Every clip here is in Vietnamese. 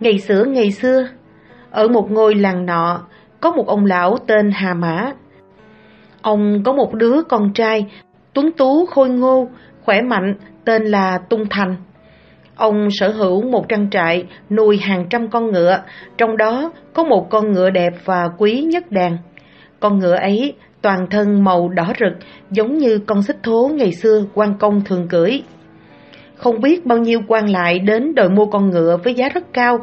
Ngày xưa ngày xưa, ở một ngôi làng nọ, có một ông lão tên Hà Mã. Ông có một đứa con trai, tuấn tú khôi ngô, khỏe mạnh, tên là Tung Thành. Ông sở hữu một trang trại nuôi hàng trăm con ngựa, trong đó có một con ngựa đẹp và quý nhất đàn. Con ngựa ấy toàn thân màu đỏ rực, giống như con xích thố ngày xưa quan công thường cưỡi. Không biết bao nhiêu quan lại đến đòi mua con ngựa với giá rất cao,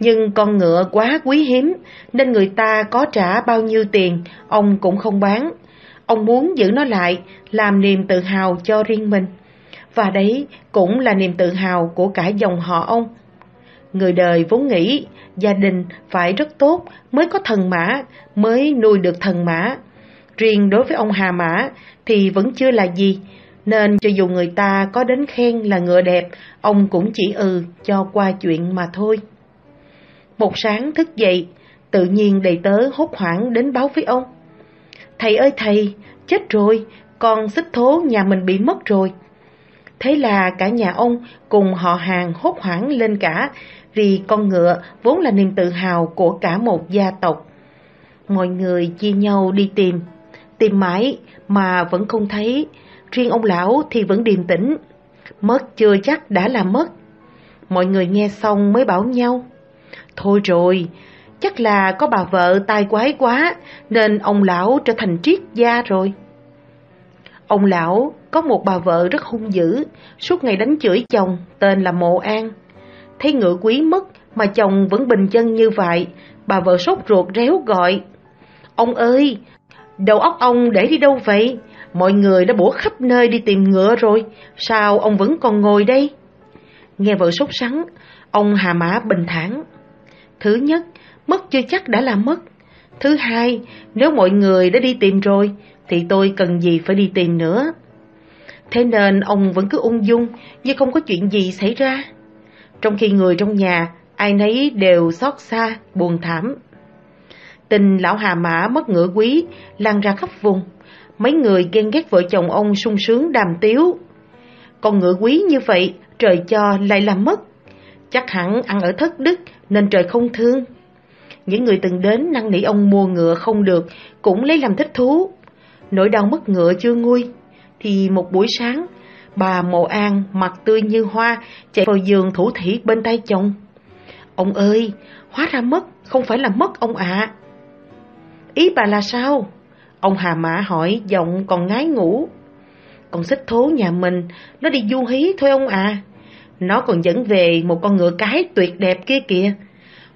nhưng con ngựa quá quý hiếm nên người ta có trả bao nhiêu tiền, ông cũng không bán. Ông muốn giữ nó lại, làm niềm tự hào cho riêng mình. Và đấy cũng là niềm tự hào của cả dòng họ ông. Người đời vốn nghĩ gia đình phải rất tốt mới có thần mã, mới nuôi được thần mã. Riêng đối với ông Hà Mã thì vẫn chưa là gì, nên cho dù người ta có đến khen là ngựa đẹp, ông cũng chỉ ừ cho qua chuyện mà thôi. Một sáng thức dậy, tự nhiên đầy tớ hốt hoảng đến báo với ông. Thầy ơi thầy, chết rồi, con xích thố nhà mình bị mất rồi. Thế là cả nhà ông cùng họ hàng hốt hoảng lên cả, vì con ngựa vốn là niềm tự hào của cả một gia tộc. Mọi người chia nhau đi tìm, tìm mãi mà vẫn không thấy riêng ông lão thì vẫn điềm tĩnh. Mất chưa chắc đã là mất. Mọi người nghe xong mới bảo nhau. Thôi rồi, chắc là có bà vợ tai quái quá nên ông lão trở thành triết gia rồi. Ông lão có một bà vợ rất hung dữ, suốt ngày đánh chửi chồng tên là Mộ An. Thấy ngựa quý mất mà chồng vẫn bình chân như vậy, bà vợ sốt ruột réo gọi. Ông ơi, đầu óc ông để đi đâu vậy? Mọi người đã bổ khắp nơi đi tìm ngựa rồi, sao ông vẫn còn ngồi đây? Nghe vợ sốt sắng, ông Hà Mã bình thản. Thứ nhất, mất chưa chắc đã là mất. Thứ hai, nếu mọi người đã đi tìm rồi, thì tôi cần gì phải đi tìm nữa. Thế nên ông vẫn cứ ung dung như không có chuyện gì xảy ra. Trong khi người trong nhà, ai nấy đều xót xa, buồn thảm. Tình lão Hà Mã mất ngựa quý lan ra khắp vùng mấy người ghen ghét vợ chồng ông sung sướng đàm tiếu. Con ngựa quý như vậy, trời cho lại làm mất. Chắc hẳn ăn ở thất đức nên trời không thương. Những người từng đến năn nỉ ông mua ngựa không được cũng lấy làm thích thú. Nỗi đau mất ngựa chưa nguôi, thì một buổi sáng, bà Mộ An mặt tươi như hoa chạy vào giường thủ thỉ bên tay chồng. Ông ơi, hóa ra mất, không phải là mất ông ạ. À. Ý bà là sao? Ông Hà Mã hỏi giọng còn ngái ngủ. Con xích thố nhà mình, nó đi du hí thôi ông à. Nó còn dẫn về một con ngựa cái tuyệt đẹp kia kìa.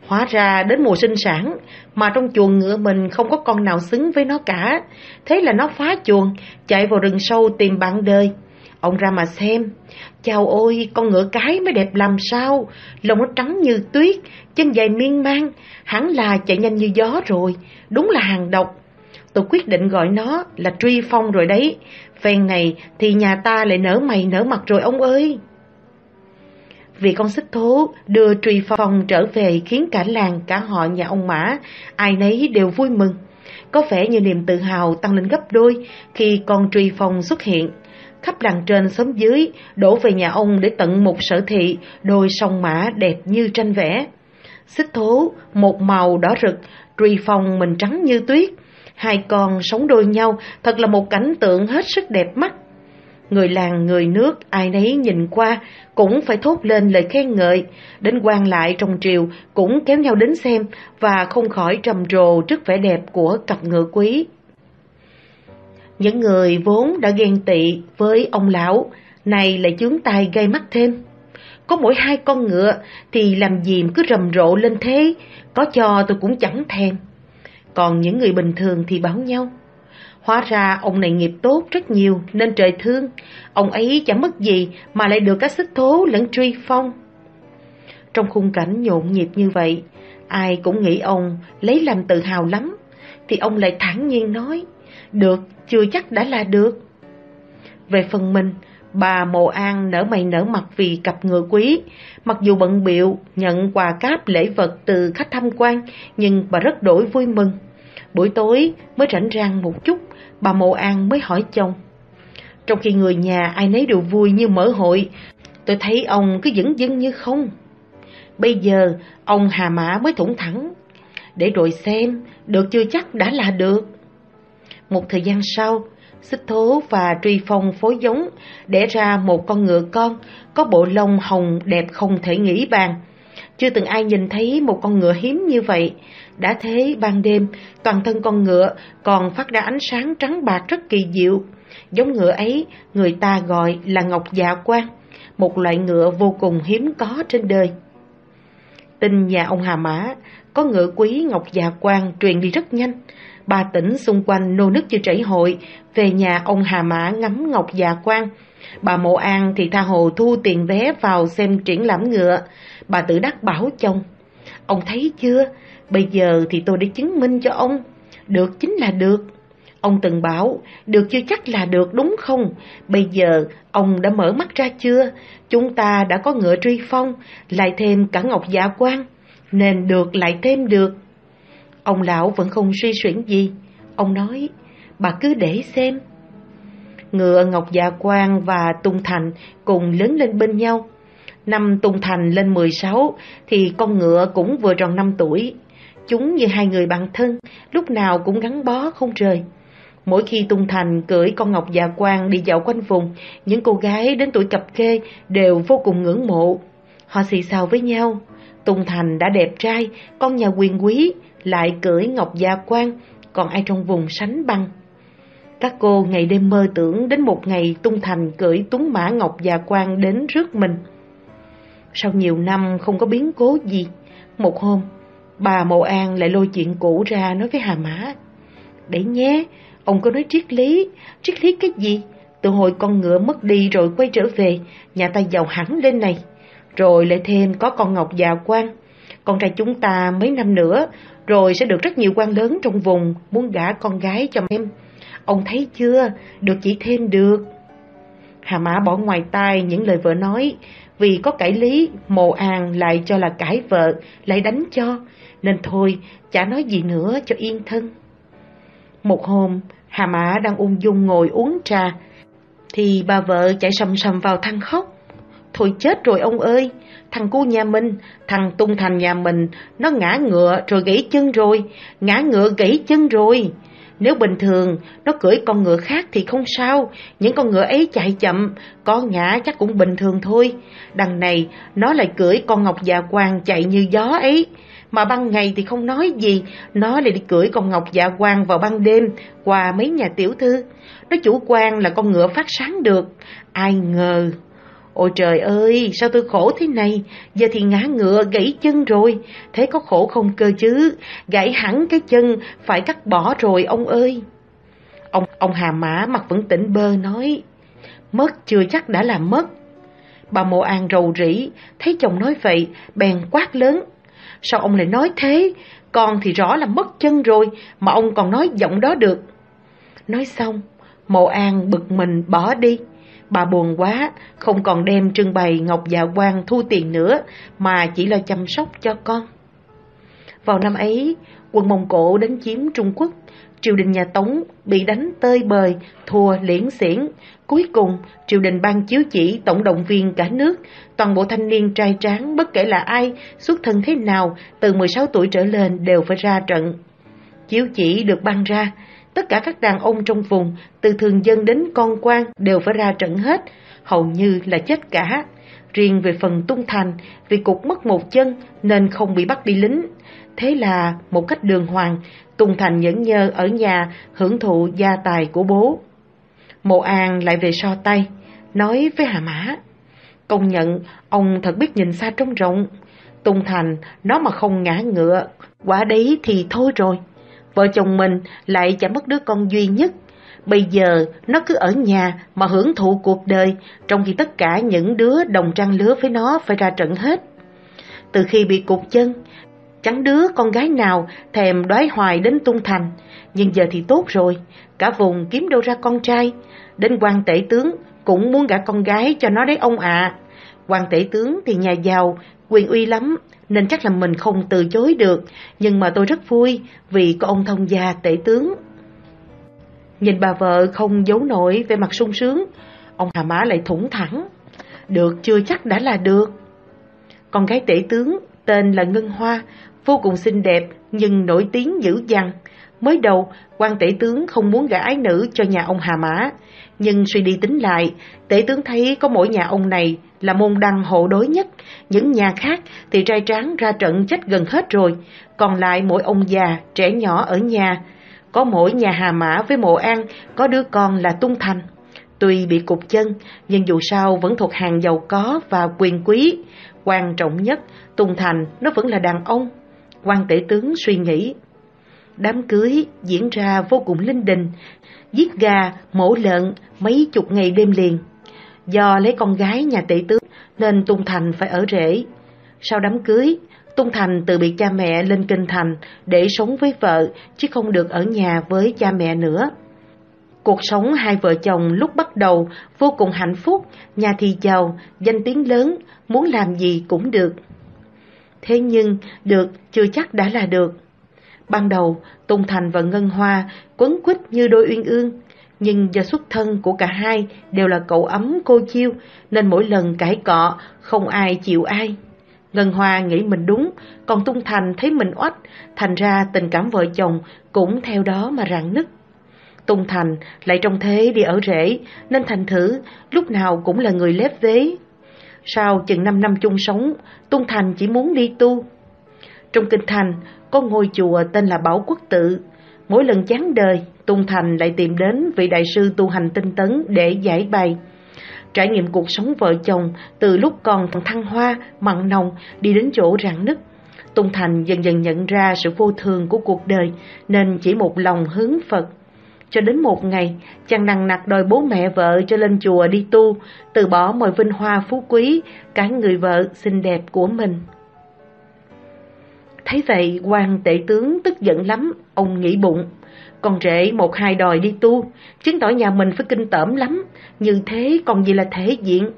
Hóa ra đến mùa sinh sản mà trong chuồng ngựa mình không có con nào xứng với nó cả. Thế là nó phá chuồng, chạy vào rừng sâu tìm bạn đời. Ông ra mà xem, chào ôi, con ngựa cái mới đẹp làm sao, lông nó trắng như tuyết, chân dài miên man, hẳn là chạy nhanh như gió rồi, đúng là hàng độc tôi quyết định gọi nó là truy phong rồi đấy. Phen này thì nhà ta lại nở mày nở mặt rồi ông ơi. Vì con xích thố đưa truy phong trở về khiến cả làng cả họ nhà ông Mã, ai nấy đều vui mừng. Có vẻ như niềm tự hào tăng lên gấp đôi khi con truy phong xuất hiện. Khắp làng trên xóm dưới, đổ về nhà ông để tận một sở thị, đôi sông mã đẹp như tranh vẽ. Xích thố, một màu đỏ rực, truy phong mình trắng như tuyết, Hai con sống đôi nhau thật là một cảnh tượng hết sức đẹp mắt. Người làng người nước ai nấy nhìn qua cũng phải thốt lên lời khen ngợi, đến quan lại trong triều cũng kéo nhau đến xem và không khỏi trầm trồ trước vẻ đẹp của cặp ngựa quý. Những người vốn đã ghen tị với ông lão, này lại chướng tay gây mắt thêm. Có mỗi hai con ngựa thì làm gì mà cứ rầm rộ lên thế, có cho tôi cũng chẳng thèm còn những người bình thường thì báo nhau. Hóa ra ông này nghiệp tốt rất nhiều nên trời thương, ông ấy chẳng mất gì mà lại được các xích thố lẫn truy phong. Trong khung cảnh nhộn nhịp như vậy, ai cũng nghĩ ông lấy làm tự hào lắm, thì ông lại thản nhiên nói, được, chưa chắc đã là được. Về phần mình, bà Mộ An nở mày nở mặt vì cặp ngựa quý, mặc dù bận biệu nhận quà cáp lễ vật từ khách tham quan, nhưng bà rất đổi vui mừng. Buổi tối mới rảnh rang một chút, bà Mộ An mới hỏi chồng. Trong khi người nhà ai nấy đều vui như mở hội, tôi thấy ông cứ dững dưng như không. Bây giờ, ông Hà Mã mới thủng thẳng. Để rồi xem, được chưa chắc đã là được. Một thời gian sau, Xích Thố và Truy Phong phối giống, để ra một con ngựa con, có bộ lông hồng đẹp không thể nghĩ bàn. Chưa từng ai nhìn thấy một con ngựa hiếm như vậy. Đã thế ban đêm, toàn thân con ngựa còn phát ra ánh sáng trắng bạc rất kỳ diệu. Giống ngựa ấy, người ta gọi là Ngọc Dạ Quang, một loại ngựa vô cùng hiếm có trên đời. Tin nhà ông Hà Mã, có ngựa quý Ngọc Dạ Quang truyền đi rất nhanh. Ba tỉnh xung quanh nô nức như trảy hội, về nhà ông Hà Mã ngắm Ngọc Dạ Quang. Bà Mộ An thì tha hồ thu tiền vé vào xem triển lãm ngựa bà tự đắc bảo chồng. Ông thấy chưa, bây giờ thì tôi đã chứng minh cho ông, được chính là được. Ông từng bảo, được chưa chắc là được đúng không? Bây giờ, ông đã mở mắt ra chưa? Chúng ta đã có ngựa truy phong, lại thêm cả ngọc dạ quan, nên được lại thêm được. Ông lão vẫn không suy xuyển gì. Ông nói, bà cứ để xem. Ngựa Ngọc Dạ Quang và Tung Thành cùng lớn lên bên nhau. Năm Tung Thành lên 16 thì con ngựa cũng vừa tròn 5 tuổi. Chúng như hai người bạn thân, lúc nào cũng gắn bó không rời. Mỗi khi Tung Thành cưỡi con ngọc dạ quang đi dạo quanh vùng, những cô gái đến tuổi cặp kê đều vô cùng ngưỡng mộ. Họ xì xào với nhau. Tung Thành đã đẹp trai, con nhà quyền quý, lại cưỡi ngọc dạ quang, còn ai trong vùng sánh bằng. Các cô ngày đêm mơ tưởng đến một ngày Tung Thành cưỡi tuấn mã ngọc dạ quang đến rước mình. Sau nhiều năm không có biến cố gì, một hôm, bà Mộ An lại lôi chuyện cũ ra nói với Hà Mã. Để nhé, ông có nói triết lý, triết lý cái gì? Từ hồi con ngựa mất đi rồi quay trở về, nhà ta giàu hẳn lên này. Rồi lại thêm có con Ngọc già quan, con trai chúng ta mấy năm nữa, rồi sẽ được rất nhiều quan lớn trong vùng muốn gả con gái cho em. Ông thấy chưa, được chỉ thêm được. Hà Mã bỏ ngoài tai những lời vợ nói, vì có cải lý mồ an lại cho là cãi vợ, lại đánh cho, nên thôi, chả nói gì nữa cho yên thân. Một hôm, Hà Mã đang ung dung ngồi uống trà, thì bà vợ chạy sầm sầm vào thằng khóc. Thôi chết rồi ông ơi, thằng cu nhà mình, thằng Tung Thành nhà mình, nó ngã ngựa rồi gãy chân rồi, ngã ngựa gãy chân rồi. Nếu bình thường, nó cưỡi con ngựa khác thì không sao, những con ngựa ấy chạy chậm, có ngã chắc cũng bình thường thôi. Đằng này, nó lại cưỡi con ngọc dạ quang chạy như gió ấy. Mà ban ngày thì không nói gì, nó lại đi cưỡi con ngọc dạ quang vào ban đêm, qua mấy nhà tiểu thư. Nó chủ quan là con ngựa phát sáng được, ai ngờ... Ôi trời ơi, sao tôi khổ thế này, giờ thì ngã ngựa gãy chân rồi, thế có khổ không cơ chứ, gãy hẳn cái chân, phải cắt bỏ rồi ông ơi. Ông ông Hà Mã mặt vẫn tỉnh bơ nói, mất chưa chắc đã là mất. Bà Mộ An rầu rĩ, thấy chồng nói vậy, bèn quát lớn. Sao ông lại nói thế, con thì rõ là mất chân rồi, mà ông còn nói giọng đó được. Nói xong, Mộ An bực mình bỏ đi. Bà buồn quá, không còn đem trưng bày ngọc dạ quan thu tiền nữa, mà chỉ là chăm sóc cho con. Vào năm ấy, quân Mông Cổ đánh chiếm Trung Quốc, triều đình nhà Tống bị đánh tơi bời, thua liễn xiển. Cuối cùng, triều đình ban chiếu chỉ tổng động viên cả nước, toàn bộ thanh niên trai tráng bất kể là ai, xuất thân thế nào, từ 16 tuổi trở lên đều phải ra trận. Chiếu chỉ được ban ra, tất cả các đàn ông trong vùng, từ thường dân đến con quan đều phải ra trận hết, hầu như là chết cả. Riêng về phần tung thành, vì cục mất một chân nên không bị bắt đi lính. Thế là, một cách đường hoàng, tung thành nhẫn nhơ ở nhà hưởng thụ gia tài của bố. Mộ An lại về so tay, nói với Hà Mã. Công nhận, ông thật biết nhìn xa trông rộng. Tung thành, nó mà không ngã ngựa, quả đấy thì thôi rồi vợ chồng mình lại chẳng mất đứa con duy nhất. Bây giờ nó cứ ở nhà mà hưởng thụ cuộc đời, trong khi tất cả những đứa đồng trang lứa với nó phải ra trận hết. Từ khi bị cục chân, chẳng đứa con gái nào thèm đoái hoài đến tung thành. Nhưng giờ thì tốt rồi, cả vùng kiếm đâu ra con trai. Đến quan tể tướng cũng muốn gả con gái cho nó đấy ông ạ. Quan tể tướng thì nhà giàu, quyền uy lắm, nên chắc là mình không từ chối được, nhưng mà tôi rất vui vì có ông thông gia tể tướng. Nhìn bà vợ không giấu nổi vẻ mặt sung sướng, ông Hà Má lại thủng thẳng. Được chưa chắc đã là được. Con gái tể tướng tên là Ngân Hoa, vô cùng xinh đẹp nhưng nổi tiếng dữ dằn, Mới đầu, quan tể tướng không muốn gả ái nữ cho nhà ông Hà Mã, nhưng suy đi tính lại, tể tướng thấy có mỗi nhà ông này là môn đăng hộ đối nhất, những nhà khác thì trai tráng ra trận chết gần hết rồi, còn lại mỗi ông già, trẻ nhỏ ở nhà. Có mỗi nhà Hà Mã với mộ An có đứa con là Tung Thành. Tuy bị cục chân, nhưng dù sao vẫn thuộc hàng giàu có và quyền quý. Quan trọng nhất, Tung Thành nó vẫn là đàn ông. quan tể tướng suy nghĩ. Đám cưới diễn ra vô cùng linh đình, giết gà, mổ lợn mấy chục ngày đêm liền. Do lấy con gái nhà tể tướng nên Tung Thành phải ở rể. Sau đám cưới, Tung Thành tự biệt cha mẹ lên kinh thành để sống với vợ chứ không được ở nhà với cha mẹ nữa. Cuộc sống hai vợ chồng lúc bắt đầu vô cùng hạnh phúc, nhà thì giàu, danh tiếng lớn, muốn làm gì cũng được. Thế nhưng, được chưa chắc đã là được. Ban đầu, Tùng Thành và Ngân Hoa quấn quýt như đôi uyên ương, nhưng do xuất thân của cả hai đều là cậu ấm cô chiêu, nên mỗi lần cãi cọ, không ai chịu ai. Ngân Hoa nghĩ mình đúng, còn Tung Thành thấy mình oách, thành ra tình cảm vợ chồng cũng theo đó mà rạn nứt. Tung Thành lại trong thế đi ở rễ, nên thành thử lúc nào cũng là người lép vế. Sau chừng năm năm chung sống, Tung Thành chỉ muốn đi tu. Trong kinh thành, có ngôi chùa tên là Bảo Quốc Tự. Mỗi lần chán đời, Tung Thành lại tìm đến vị đại sư tu hành tinh tấn để giải bày. Trải nghiệm cuộc sống vợ chồng từ lúc còn thăng hoa, mặn nồng đi đến chỗ rạn nứt. Tung Thành dần dần nhận ra sự vô thường của cuộc đời nên chỉ một lòng hướng Phật. Cho đến một ngày, chàng nằng nặc đòi bố mẹ vợ cho lên chùa đi tu, từ bỏ mọi vinh hoa phú quý, cả người vợ xinh đẹp của mình. Thấy vậy, quan tể tướng tức giận lắm, ông nghĩ bụng. Con rể một hai đòi đi tu, chứng tỏ nhà mình phải kinh tởm lắm, như thế còn gì là thể diện.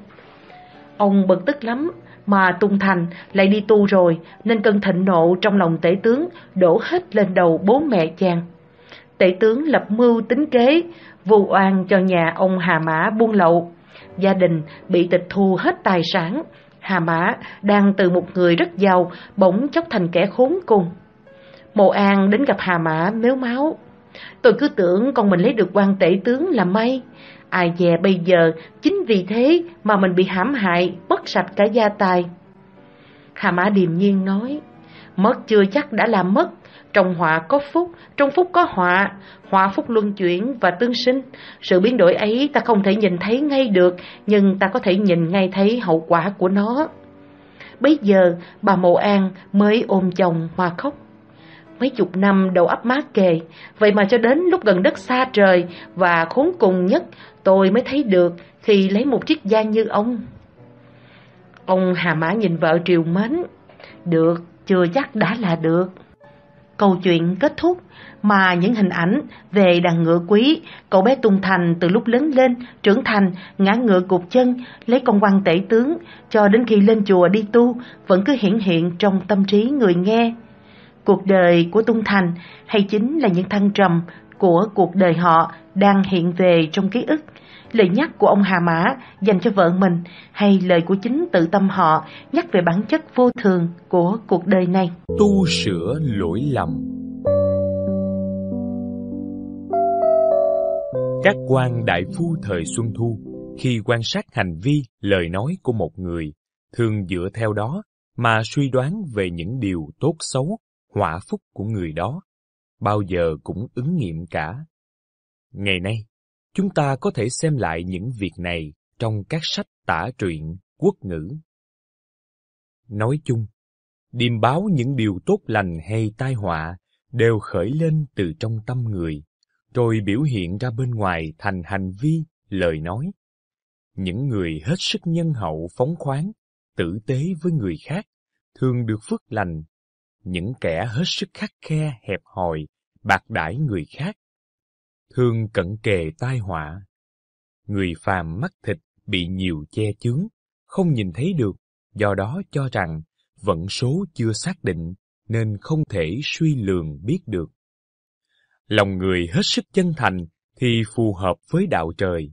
Ông bực tức lắm, mà Tung Thành lại đi tu rồi, nên cơn thịnh nộ trong lòng tể tướng đổ hết lên đầu bố mẹ chàng. Tể tướng lập mưu tính kế, vu oan cho nhà ông Hà Mã buôn lậu. Gia đình bị tịch thu hết tài sản, Hà Mã đang từ một người rất giàu bỗng chốc thành kẻ khốn cùng. Mộ An đến gặp Hà Mã mếu máu. Tôi cứ tưởng con mình lấy được quan tể tướng là may. Ai dè bây giờ chính vì thế mà mình bị hãm hại, mất sạch cả gia tài. Hà Mã điềm nhiên nói, mất chưa chắc đã là mất, trong họa có phúc, trong phúc có họa, họa phúc luân chuyển và tương sinh. Sự biến đổi ấy ta không thể nhìn thấy ngay được, nhưng ta có thể nhìn ngay thấy hậu quả của nó. Bây giờ, bà Mộ An mới ôm chồng mà khóc. Mấy chục năm đầu ấp má kề, vậy mà cho đến lúc gần đất xa trời và khốn cùng nhất, tôi mới thấy được khi lấy một chiếc da như ông. Ông Hà Mã nhìn vợ triều mến, được, chưa chắc đã là được. Câu chuyện kết thúc mà những hình ảnh về đàn ngựa quý, cậu bé Tung Thành từ lúc lớn lên, trưởng thành, ngã ngựa gục chân, lấy con quan tể tướng, cho đến khi lên chùa đi tu, vẫn cứ hiển hiện trong tâm trí người nghe. Cuộc đời của Tung Thành hay chính là những thăng trầm của cuộc đời họ đang hiện về trong ký ức lời nhắc của ông Hà Mã dành cho vợ mình hay lời của chính tự tâm họ nhắc về bản chất vô thường của cuộc đời này. Tu sửa lỗi lầm Các quan đại phu thời Xuân Thu khi quan sát hành vi, lời nói của một người, thường dựa theo đó mà suy đoán về những điều tốt xấu, họa phúc của người đó, bao giờ cũng ứng nghiệm cả. Ngày nay, Chúng ta có thể xem lại những việc này trong các sách tả truyện, quốc ngữ. Nói chung, điềm báo những điều tốt lành hay tai họa đều khởi lên từ trong tâm người, rồi biểu hiện ra bên ngoài thành hành vi, lời nói. Những người hết sức nhân hậu phóng khoáng, tử tế với người khác, thường được phước lành. Những kẻ hết sức khắc khe, hẹp hòi, bạc đãi người khác thường cận kề tai họa. Người phàm mắt thịt bị nhiều che chướng, không nhìn thấy được, do đó cho rằng vận số chưa xác định nên không thể suy lường biết được. Lòng người hết sức chân thành thì phù hợp với đạo trời.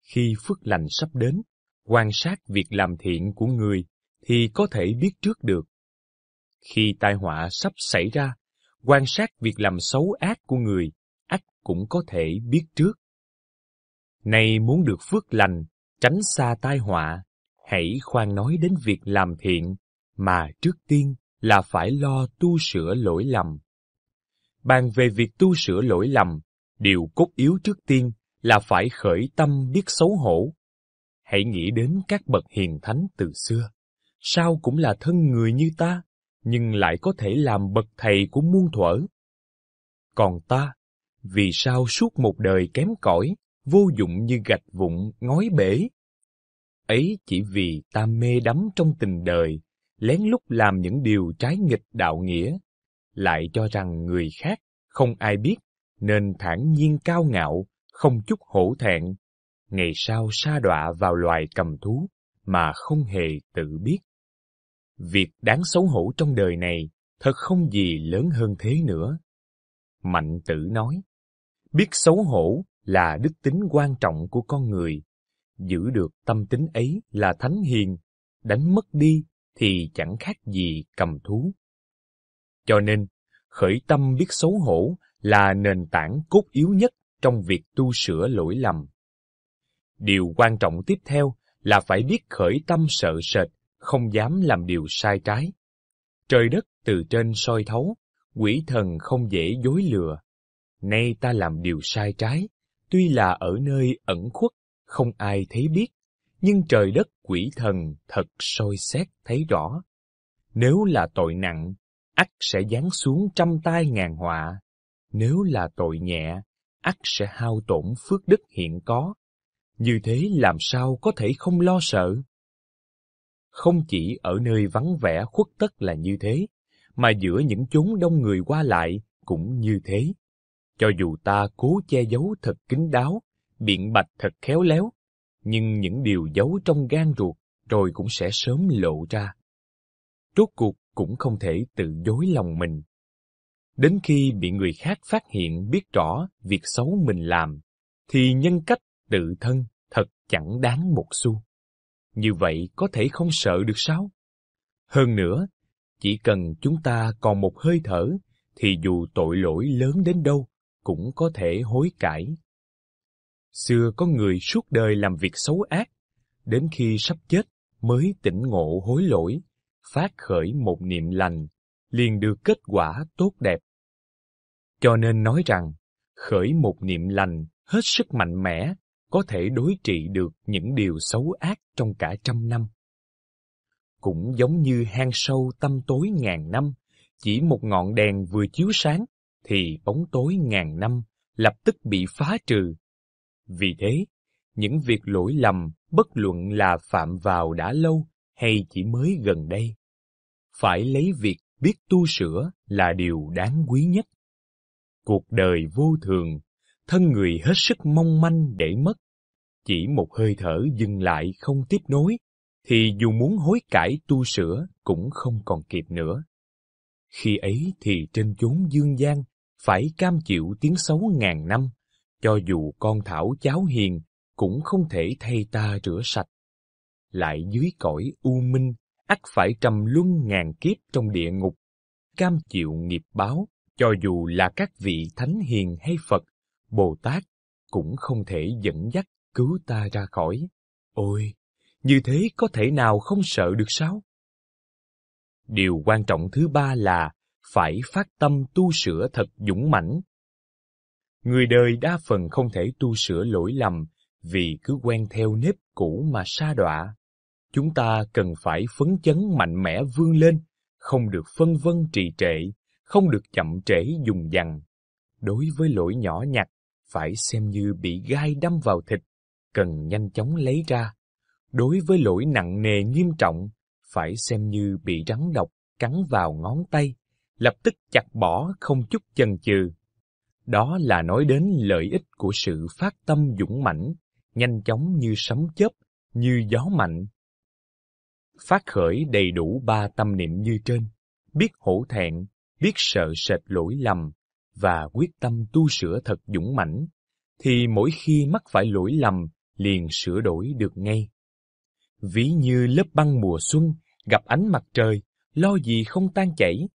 Khi phước lành sắp đến, quan sát việc làm thiện của người thì có thể biết trước được. Khi tai họa sắp xảy ra, quan sát việc làm xấu ác của người cũng có thể biết trước. Nay muốn được phước lành, tránh xa tai họa, hãy khoan nói đến việc làm thiện, mà trước tiên là phải lo tu sửa lỗi lầm. Bàn về việc tu sửa lỗi lầm, điều cốt yếu trước tiên là phải khởi tâm biết xấu hổ. Hãy nghĩ đến các bậc hiền thánh từ xưa, sao cũng là thân người như ta, nhưng lại có thể làm bậc thầy của muôn thuở. Còn ta vì sao suốt một đời kém cỏi, vô dụng như gạch vụn ngói bể. Ấy chỉ vì ta mê đắm trong tình đời, lén lút làm những điều trái nghịch đạo nghĩa, lại cho rằng người khác không ai biết nên thản nhiên cao ngạo, không chút hổ thẹn, ngày sau sa đọa vào loài cầm thú mà không hề tự biết. Việc đáng xấu hổ trong đời này thật không gì lớn hơn thế nữa. Mạnh tử nói, biết xấu hổ là đức tính quan trọng của con người giữ được tâm tính ấy là thánh hiền đánh mất đi thì chẳng khác gì cầm thú cho nên khởi tâm biết xấu hổ là nền tảng cốt yếu nhất trong việc tu sửa lỗi lầm điều quan trọng tiếp theo là phải biết khởi tâm sợ sệt không dám làm điều sai trái trời đất từ trên soi thấu quỷ thần không dễ dối lừa Nay ta làm điều sai trái, tuy là ở nơi ẩn khuất, không ai thấy biết, nhưng trời đất quỷ thần thật soi xét thấy rõ. Nếu là tội nặng, ắt sẽ giáng xuống trăm tai ngàn họa. Nếu là tội nhẹ, ắt sẽ hao tổn phước đức hiện có. Như thế làm sao có thể không lo sợ? Không chỉ ở nơi vắng vẻ khuất tất là như thế, mà giữa những chốn đông người qua lại cũng như thế cho dù ta cố che giấu thật kín đáo biện bạch thật khéo léo nhưng những điều giấu trong gan ruột rồi cũng sẽ sớm lộ ra rốt cuộc cũng không thể tự dối lòng mình đến khi bị người khác phát hiện biết rõ việc xấu mình làm thì nhân cách tự thân thật chẳng đáng một xu như vậy có thể không sợ được sao hơn nữa chỉ cần chúng ta còn một hơi thở thì dù tội lỗi lớn đến đâu cũng có thể hối cải. Xưa có người suốt đời làm việc xấu ác, đến khi sắp chết mới tỉnh ngộ hối lỗi, phát khởi một niệm lành, liền được kết quả tốt đẹp. Cho nên nói rằng, khởi một niệm lành hết sức mạnh mẽ, có thể đối trị được những điều xấu ác trong cả trăm năm. Cũng giống như hang sâu tâm tối ngàn năm, chỉ một ngọn đèn vừa chiếu sáng thì bóng tối ngàn năm lập tức bị phá trừ. Vì thế, những việc lỗi lầm bất luận là phạm vào đã lâu hay chỉ mới gần đây, phải lấy việc biết tu sửa là điều đáng quý nhất. Cuộc đời vô thường, thân người hết sức mong manh để mất, chỉ một hơi thở dừng lại không tiếp nối thì dù muốn hối cải tu sửa cũng không còn kịp nữa. Khi ấy thì trên chốn dương gian phải cam chịu tiếng xấu ngàn năm, cho dù con thảo cháu hiền cũng không thể thay ta rửa sạch. Lại dưới cõi u minh, ắt phải trầm luân ngàn kiếp trong địa ngục, cam chịu nghiệp báo, cho dù là các vị thánh hiền hay Phật, Bồ Tát, cũng không thể dẫn dắt cứu ta ra khỏi. Ôi, như thế có thể nào không sợ được sao? Điều quan trọng thứ ba là phải phát tâm tu sửa thật dũng mãnh. Người đời đa phần không thể tu sửa lỗi lầm vì cứ quen theo nếp cũ mà sa đọa. Chúng ta cần phải phấn chấn mạnh mẽ vươn lên, không được phân vân trì trệ, không được chậm trễ dùng dằn. Đối với lỗi nhỏ nhặt, phải xem như bị gai đâm vào thịt, cần nhanh chóng lấy ra. Đối với lỗi nặng nề nghiêm trọng, phải xem như bị rắn độc cắn vào ngón tay, lập tức chặt bỏ không chút chần chừ. Đó là nói đến lợi ích của sự phát tâm dũng mãnh, nhanh chóng như sấm chớp, như gió mạnh. Phát khởi đầy đủ ba tâm niệm như trên, biết hổ thẹn, biết sợ sệt lỗi lầm và quyết tâm tu sửa thật dũng mãnh, thì mỗi khi mắc phải lỗi lầm liền sửa đổi được ngay. Ví như lớp băng mùa xuân gặp ánh mặt trời, lo gì không tan chảy,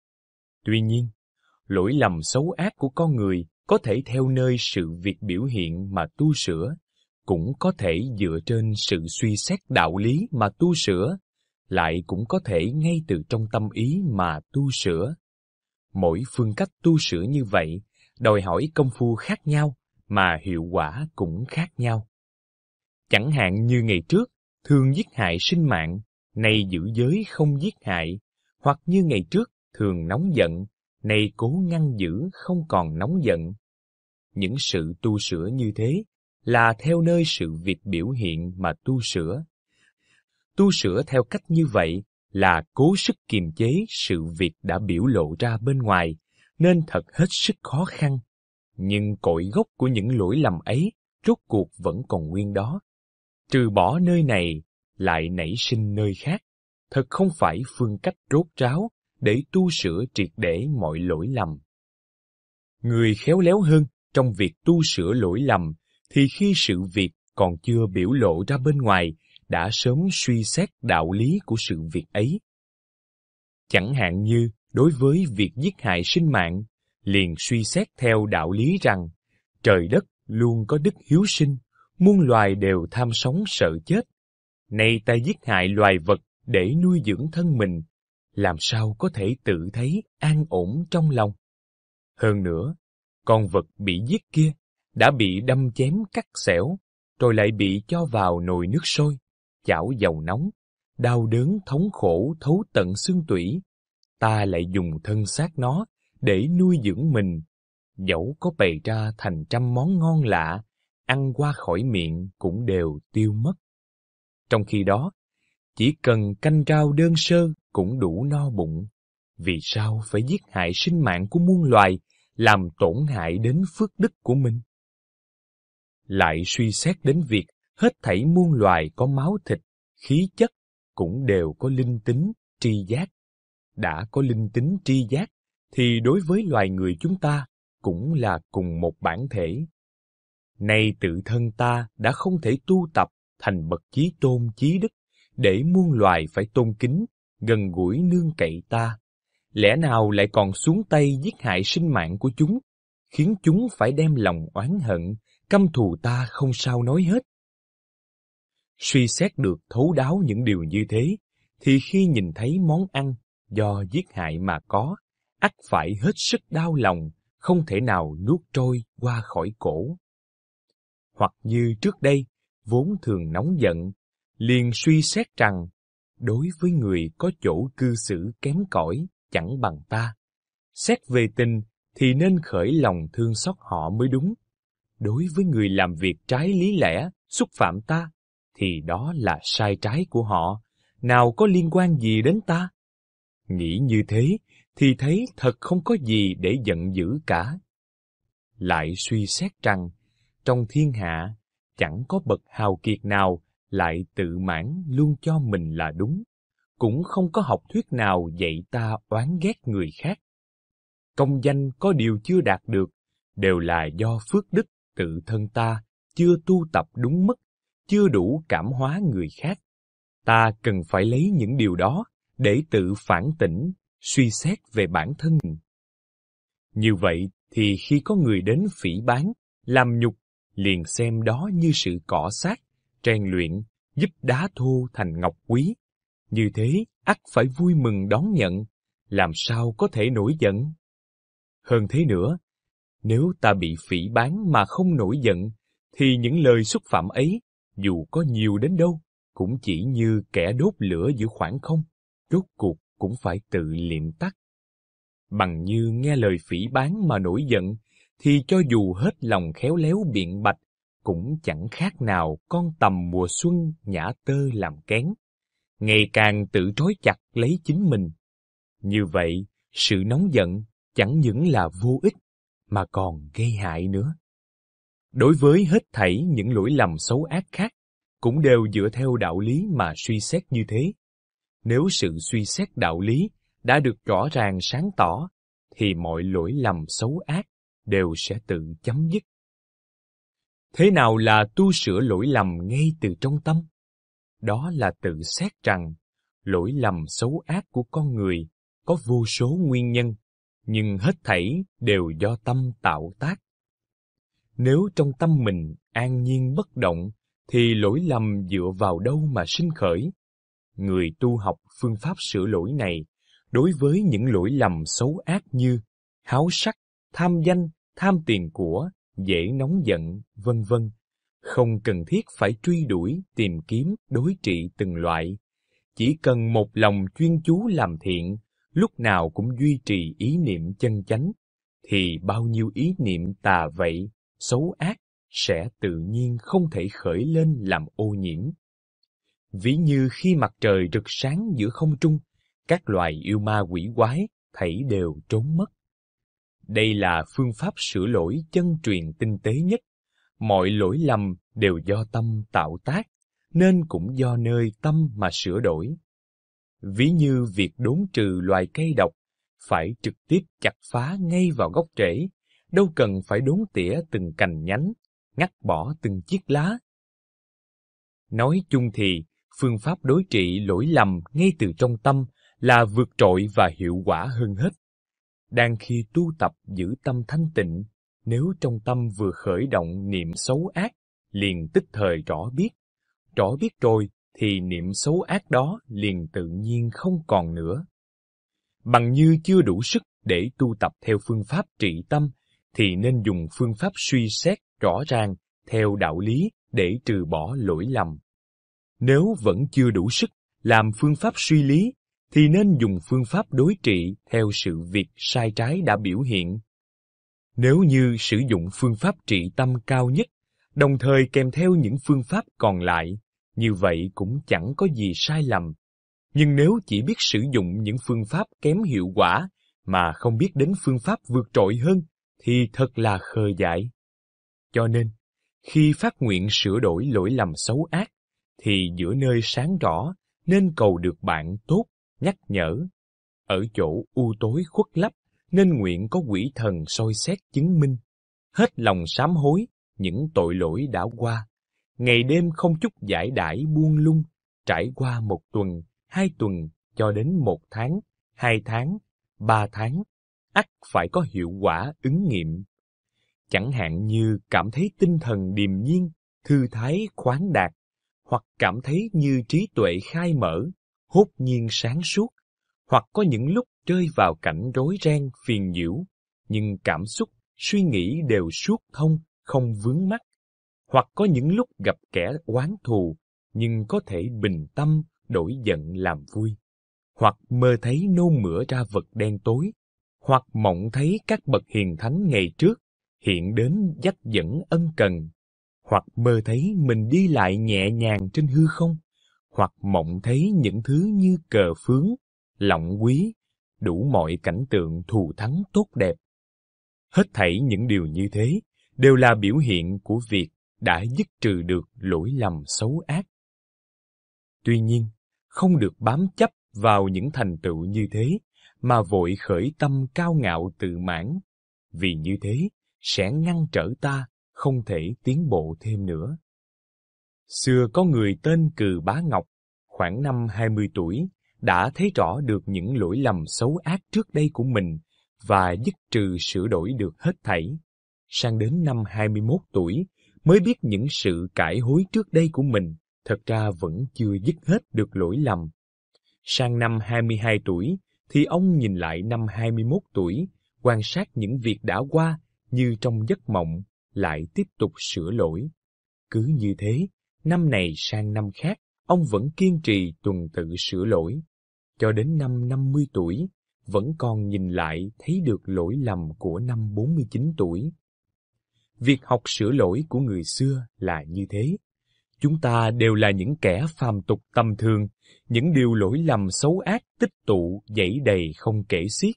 Tuy nhiên, lỗi lầm xấu ác của con người có thể theo nơi sự việc biểu hiện mà tu sửa, cũng có thể dựa trên sự suy xét đạo lý mà tu sửa, lại cũng có thể ngay từ trong tâm ý mà tu sửa. Mỗi phương cách tu sửa như vậy đòi hỏi công phu khác nhau mà hiệu quả cũng khác nhau. Chẳng hạn như ngày trước, thường giết hại sinh mạng, nay giữ giới không giết hại, hoặc như ngày trước thường nóng giận, nay cố ngăn giữ không còn nóng giận. Những sự tu sửa như thế là theo nơi sự việc biểu hiện mà tu sửa. Tu sửa theo cách như vậy là cố sức kiềm chế sự việc đã biểu lộ ra bên ngoài, nên thật hết sức khó khăn. Nhưng cội gốc của những lỗi lầm ấy rốt cuộc vẫn còn nguyên đó. Trừ bỏ nơi này, lại nảy sinh nơi khác, thật không phải phương cách rốt ráo để tu sửa triệt để mọi lỗi lầm. Người khéo léo hơn trong việc tu sửa lỗi lầm thì khi sự việc còn chưa biểu lộ ra bên ngoài đã sớm suy xét đạo lý của sự việc ấy. Chẳng hạn như đối với việc giết hại sinh mạng, liền suy xét theo đạo lý rằng trời đất luôn có đức hiếu sinh, muôn loài đều tham sống sợ chết. Nay ta giết hại loài vật để nuôi dưỡng thân mình làm sao có thể tự thấy an ổn trong lòng. Hơn nữa, con vật bị giết kia đã bị đâm chém cắt xẻo, rồi lại bị cho vào nồi nước sôi, chảo dầu nóng, đau đớn thống khổ thấu tận xương tủy. Ta lại dùng thân xác nó để nuôi dưỡng mình, dẫu có bày ra thành trăm món ngon lạ, ăn qua khỏi miệng cũng đều tiêu mất. Trong khi đó, chỉ cần canh rau đơn sơ cũng đủ no bụng. Vì sao phải giết hại sinh mạng của muôn loài, làm tổn hại đến phước đức của mình? Lại suy xét đến việc hết thảy muôn loài có máu thịt, khí chất, cũng đều có linh tính, tri giác. Đã có linh tính tri giác, thì đối với loài người chúng ta cũng là cùng một bản thể. Nay tự thân ta đã không thể tu tập thành bậc chí tôn chí đức để muôn loài phải tôn kính, gần gũi nương cậy ta. Lẽ nào lại còn xuống tay giết hại sinh mạng của chúng, khiến chúng phải đem lòng oán hận, căm thù ta không sao nói hết. Suy xét được thấu đáo những điều như thế, thì khi nhìn thấy món ăn do giết hại mà có, ắt phải hết sức đau lòng, không thể nào nuốt trôi qua khỏi cổ. Hoặc như trước đây, vốn thường nóng giận, liền suy xét rằng, đối với người có chỗ cư xử kém cỏi chẳng bằng ta, xét về tình thì nên khởi lòng thương xót họ mới đúng. Đối với người làm việc trái lý lẽ, xúc phạm ta, thì đó là sai trái của họ, nào có liên quan gì đến ta? Nghĩ như thế, thì thấy thật không có gì để giận dữ cả. Lại suy xét rằng, trong thiên hạ, chẳng có bậc hào kiệt nào lại tự mãn luôn cho mình là đúng cũng không có học thuyết nào dạy ta oán ghét người khác công danh có điều chưa đạt được đều là do phước đức tự thân ta chưa tu tập đúng mức chưa đủ cảm hóa người khác ta cần phải lấy những điều đó để tự phản tỉnh suy xét về bản thân mình như vậy thì khi có người đến phỉ báng làm nhục liền xem đó như sự cỏ sát trang luyện, giúp đá thô thành ngọc quý. Như thế, ắt phải vui mừng đón nhận, làm sao có thể nổi giận. Hơn thế nữa, nếu ta bị phỉ bán mà không nổi giận, thì những lời xúc phạm ấy, dù có nhiều đến đâu, cũng chỉ như kẻ đốt lửa giữa khoảng không, rốt cuộc cũng phải tự liệm tắt. Bằng như nghe lời phỉ bán mà nổi giận, thì cho dù hết lòng khéo léo biện bạch, cũng chẳng khác nào con tầm mùa xuân nhả tơ làm kén, ngày càng tự trói chặt lấy chính mình. Như vậy, sự nóng giận chẳng những là vô ích, mà còn gây hại nữa. Đối với hết thảy những lỗi lầm xấu ác khác, cũng đều dựa theo đạo lý mà suy xét như thế. Nếu sự suy xét đạo lý đã được rõ ràng sáng tỏ, thì mọi lỗi lầm xấu ác đều sẽ tự chấm dứt thế nào là tu sửa lỗi lầm ngay từ trong tâm đó là tự xét rằng lỗi lầm xấu ác của con người có vô số nguyên nhân nhưng hết thảy đều do tâm tạo tác nếu trong tâm mình an nhiên bất động thì lỗi lầm dựa vào đâu mà sinh khởi người tu học phương pháp sửa lỗi này đối với những lỗi lầm xấu ác như háo sắc tham danh tham tiền của dễ nóng giận, vân vân. Không cần thiết phải truy đuổi, tìm kiếm, đối trị từng loại. Chỉ cần một lòng chuyên chú làm thiện, lúc nào cũng duy trì ý niệm chân chánh, thì bao nhiêu ý niệm tà vậy, xấu ác sẽ tự nhiên không thể khởi lên làm ô nhiễm. Ví như khi mặt trời rực sáng giữa không trung, các loài yêu ma quỷ quái thảy đều trốn mất. Đây là phương pháp sửa lỗi chân truyền tinh tế nhất. Mọi lỗi lầm đều do tâm tạo tác, nên cũng do nơi tâm mà sửa đổi. Ví như việc đốn trừ loài cây độc, phải trực tiếp chặt phá ngay vào gốc rễ, đâu cần phải đốn tỉa từng cành nhánh, ngắt bỏ từng chiếc lá. Nói chung thì, phương pháp đối trị lỗi lầm ngay từ trong tâm là vượt trội và hiệu quả hơn hết đang khi tu tập giữ tâm thanh tịnh, nếu trong tâm vừa khởi động niệm xấu ác, liền tức thời rõ biết. Rõ biết rồi thì niệm xấu ác đó liền tự nhiên không còn nữa. Bằng như chưa đủ sức để tu tập theo phương pháp trị tâm, thì nên dùng phương pháp suy xét rõ ràng theo đạo lý để trừ bỏ lỗi lầm. Nếu vẫn chưa đủ sức làm phương pháp suy lý thì nên dùng phương pháp đối trị theo sự việc sai trái đã biểu hiện. Nếu như sử dụng phương pháp trị tâm cao nhất, đồng thời kèm theo những phương pháp còn lại, như vậy cũng chẳng có gì sai lầm. Nhưng nếu chỉ biết sử dụng những phương pháp kém hiệu quả mà không biết đến phương pháp vượt trội hơn thì thật là khờ dại. Cho nên, khi phát nguyện sửa đổi lỗi lầm xấu ác, thì giữa nơi sáng rõ nên cầu được bạn tốt nhắc nhở. Ở chỗ u tối khuất lấp nên nguyện có quỷ thần soi xét chứng minh, hết lòng sám hối những tội lỗi đã qua, ngày đêm không chút giải đãi buông lung, trải qua một tuần, hai tuần cho đến một tháng, hai tháng, ba tháng, ắt phải có hiệu quả ứng nghiệm. Chẳng hạn như cảm thấy tinh thần điềm nhiên, thư thái khoáng đạt, hoặc cảm thấy như trí tuệ khai mở, hốt nhiên sáng suốt, hoặc có những lúc rơi vào cảnh rối ren phiền nhiễu, nhưng cảm xúc, suy nghĩ đều suốt thông, không vướng mắc, hoặc có những lúc gặp kẻ oán thù, nhưng có thể bình tâm, đổi giận làm vui, hoặc mơ thấy nôn mửa ra vật đen tối, hoặc mộng thấy các bậc hiền thánh ngày trước hiện đến dắt dẫn ân cần, hoặc mơ thấy mình đi lại nhẹ nhàng trên hư không, hoặc mộng thấy những thứ như cờ phướng, lộng quý, đủ mọi cảnh tượng thù thắng tốt đẹp. Hết thảy những điều như thế đều là biểu hiện của việc đã dứt trừ được lỗi lầm xấu ác. Tuy nhiên, không được bám chấp vào những thành tựu như thế mà vội khởi tâm cao ngạo tự mãn, vì như thế sẽ ngăn trở ta không thể tiến bộ thêm nữa. Xưa có người tên Cừ Bá Ngọc, khoảng năm 20 tuổi, đã thấy rõ được những lỗi lầm xấu ác trước đây của mình và dứt trừ sửa đổi được hết thảy. Sang đến năm 21 tuổi, mới biết những sự cải hối trước đây của mình thật ra vẫn chưa dứt hết được lỗi lầm. Sang năm 22 tuổi, thì ông nhìn lại năm 21 tuổi, quan sát những việc đã qua như trong giấc mộng, lại tiếp tục sửa lỗi. Cứ như thế, năm này sang năm khác, ông vẫn kiên trì tuần tự sửa lỗi. Cho đến năm 50 tuổi, vẫn còn nhìn lại thấy được lỗi lầm của năm 49 tuổi. Việc học sửa lỗi của người xưa là như thế. Chúng ta đều là những kẻ phàm tục tầm thường, những điều lỗi lầm xấu ác tích tụ dẫy đầy không kể xiết.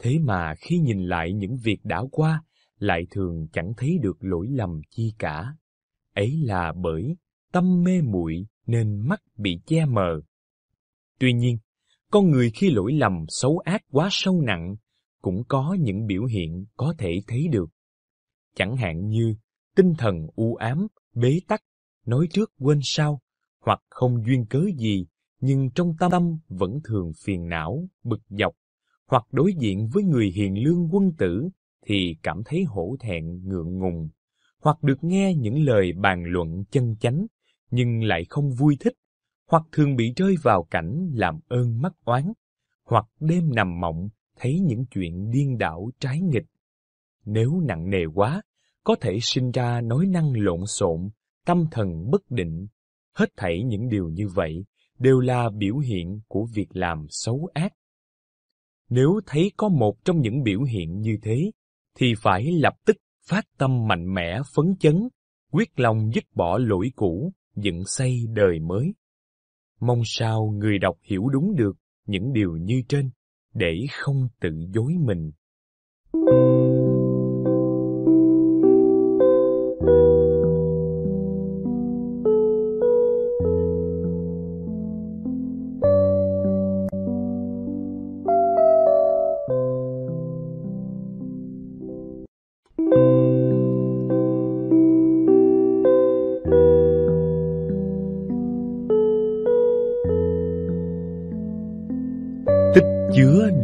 Thế mà khi nhìn lại những việc đã qua, lại thường chẳng thấy được lỗi lầm chi cả. Ấy là bởi tâm mê muội nên mắt bị che mờ. Tuy nhiên, con người khi lỗi lầm xấu ác quá sâu nặng cũng có những biểu hiện có thể thấy được. Chẳng hạn như tinh thần u ám, bế tắc, nói trước quên sau, hoặc không duyên cớ gì nhưng trong tâm tâm vẫn thường phiền não, bực dọc, hoặc đối diện với người hiền lương quân tử thì cảm thấy hổ thẹn ngượng ngùng, hoặc được nghe những lời bàn luận chân chánh nhưng lại không vui thích, hoặc thường bị rơi vào cảnh làm ơn mắc oán, hoặc đêm nằm mộng thấy những chuyện điên đảo trái nghịch. Nếu nặng nề quá, có thể sinh ra nói năng lộn xộn, tâm thần bất định. Hết thảy những điều như vậy đều là biểu hiện của việc làm xấu ác. Nếu thấy có một trong những biểu hiện như thế, thì phải lập tức phát tâm mạnh mẽ phấn chấn, quyết lòng dứt bỏ lỗi cũ, dựng xây đời mới. Mong sao người đọc hiểu đúng được những điều như trên để không tự dối mình. Thank you.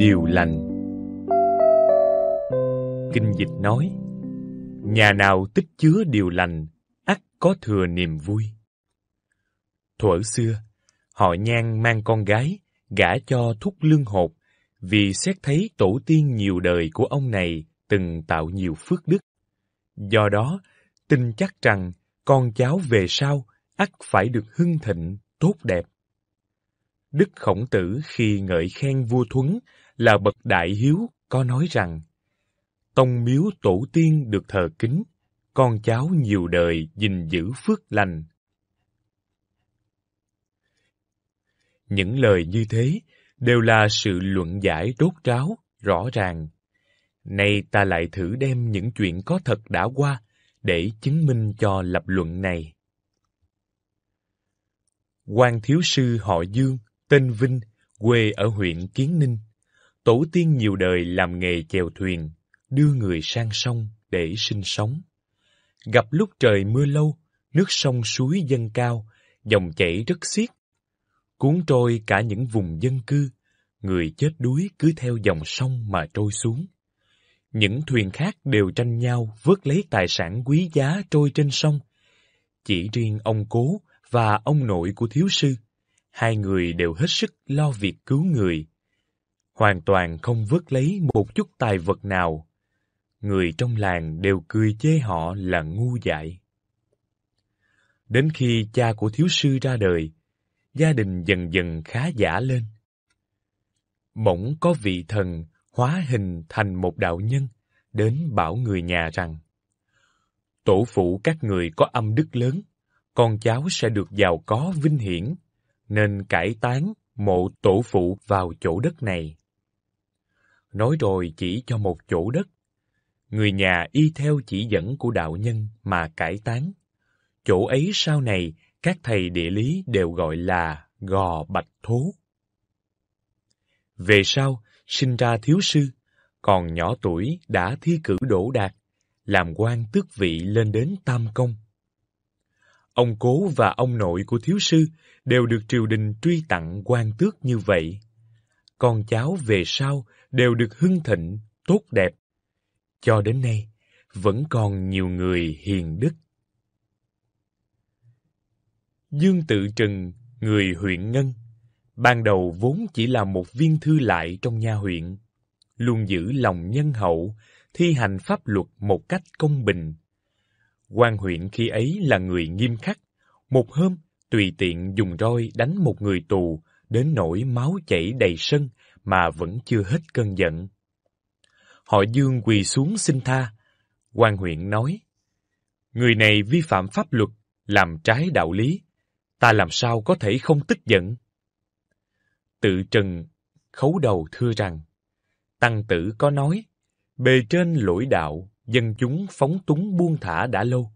điều lành kinh dịch nói nhà nào tích chứa điều lành ắt có thừa niềm vui thuở xưa họ nhan mang con gái gả cho thúc lương hột vì xét thấy tổ tiên nhiều đời của ông này từng tạo nhiều phước đức do đó tin chắc rằng con cháu về sau ắt phải được hưng thịnh tốt đẹp Đức Khổng Tử khi ngợi khen vua Thuấn là bậc đại hiếu có nói rằng Tông miếu tổ tiên được thờ kính, con cháu nhiều đời gìn giữ phước lành. Những lời như thế đều là sự luận giải rốt ráo, rõ ràng. Nay ta lại thử đem những chuyện có thật đã qua để chứng minh cho lập luận này. quan thiếu sư họ Dương tên Vinh, quê ở huyện Kiến Ninh. Tổ tiên nhiều đời làm nghề chèo thuyền, đưa người sang sông để sinh sống. Gặp lúc trời mưa lâu, nước sông suối dâng cao, dòng chảy rất xiết. Cuốn trôi cả những vùng dân cư, người chết đuối cứ theo dòng sông mà trôi xuống. Những thuyền khác đều tranh nhau vớt lấy tài sản quý giá trôi trên sông. Chỉ riêng ông cố và ông nội của thiếu sư hai người đều hết sức lo việc cứu người, hoàn toàn không vớt lấy một chút tài vật nào. Người trong làng đều cười chê họ là ngu dại. Đến khi cha của thiếu sư ra đời, gia đình dần dần khá giả lên. Bỗng có vị thần hóa hình thành một đạo nhân đến bảo người nhà rằng Tổ phụ các người có âm đức lớn, con cháu sẽ được giàu có vinh hiển, nên cải tán mộ tổ phụ vào chỗ đất này. Nói rồi chỉ cho một chỗ đất. Người nhà y theo chỉ dẫn của đạo nhân mà cải tán. Chỗ ấy sau này các thầy địa lý đều gọi là Gò Bạch Thố. Về sau, sinh ra thiếu sư, còn nhỏ tuổi đã thi cử đỗ đạt, làm quan tước vị lên đến tam công. Ông cố và ông nội của thiếu sư đều được triều đình truy tặng quan tước như vậy. Con cháu về sau đều được hưng thịnh, tốt đẹp. Cho đến nay, vẫn còn nhiều người hiền đức. Dương Tự Trừng, người huyện Ngân, ban đầu vốn chỉ là một viên thư lại trong nha huyện, luôn giữ lòng nhân hậu, thi hành pháp luật một cách công bình. Quan huyện khi ấy là người nghiêm khắc, một hôm tùy tiện dùng roi đánh một người tù đến nỗi máu chảy đầy sân mà vẫn chưa hết cơn giận. Họ Dương quỳ xuống xin tha. quan huyện nói, Người này vi phạm pháp luật, làm trái đạo lý. Ta làm sao có thể không tức giận? Tự trần khấu đầu thưa rằng, Tăng tử có nói, bề trên lỗi đạo, dân chúng phóng túng buông thả đã lâu.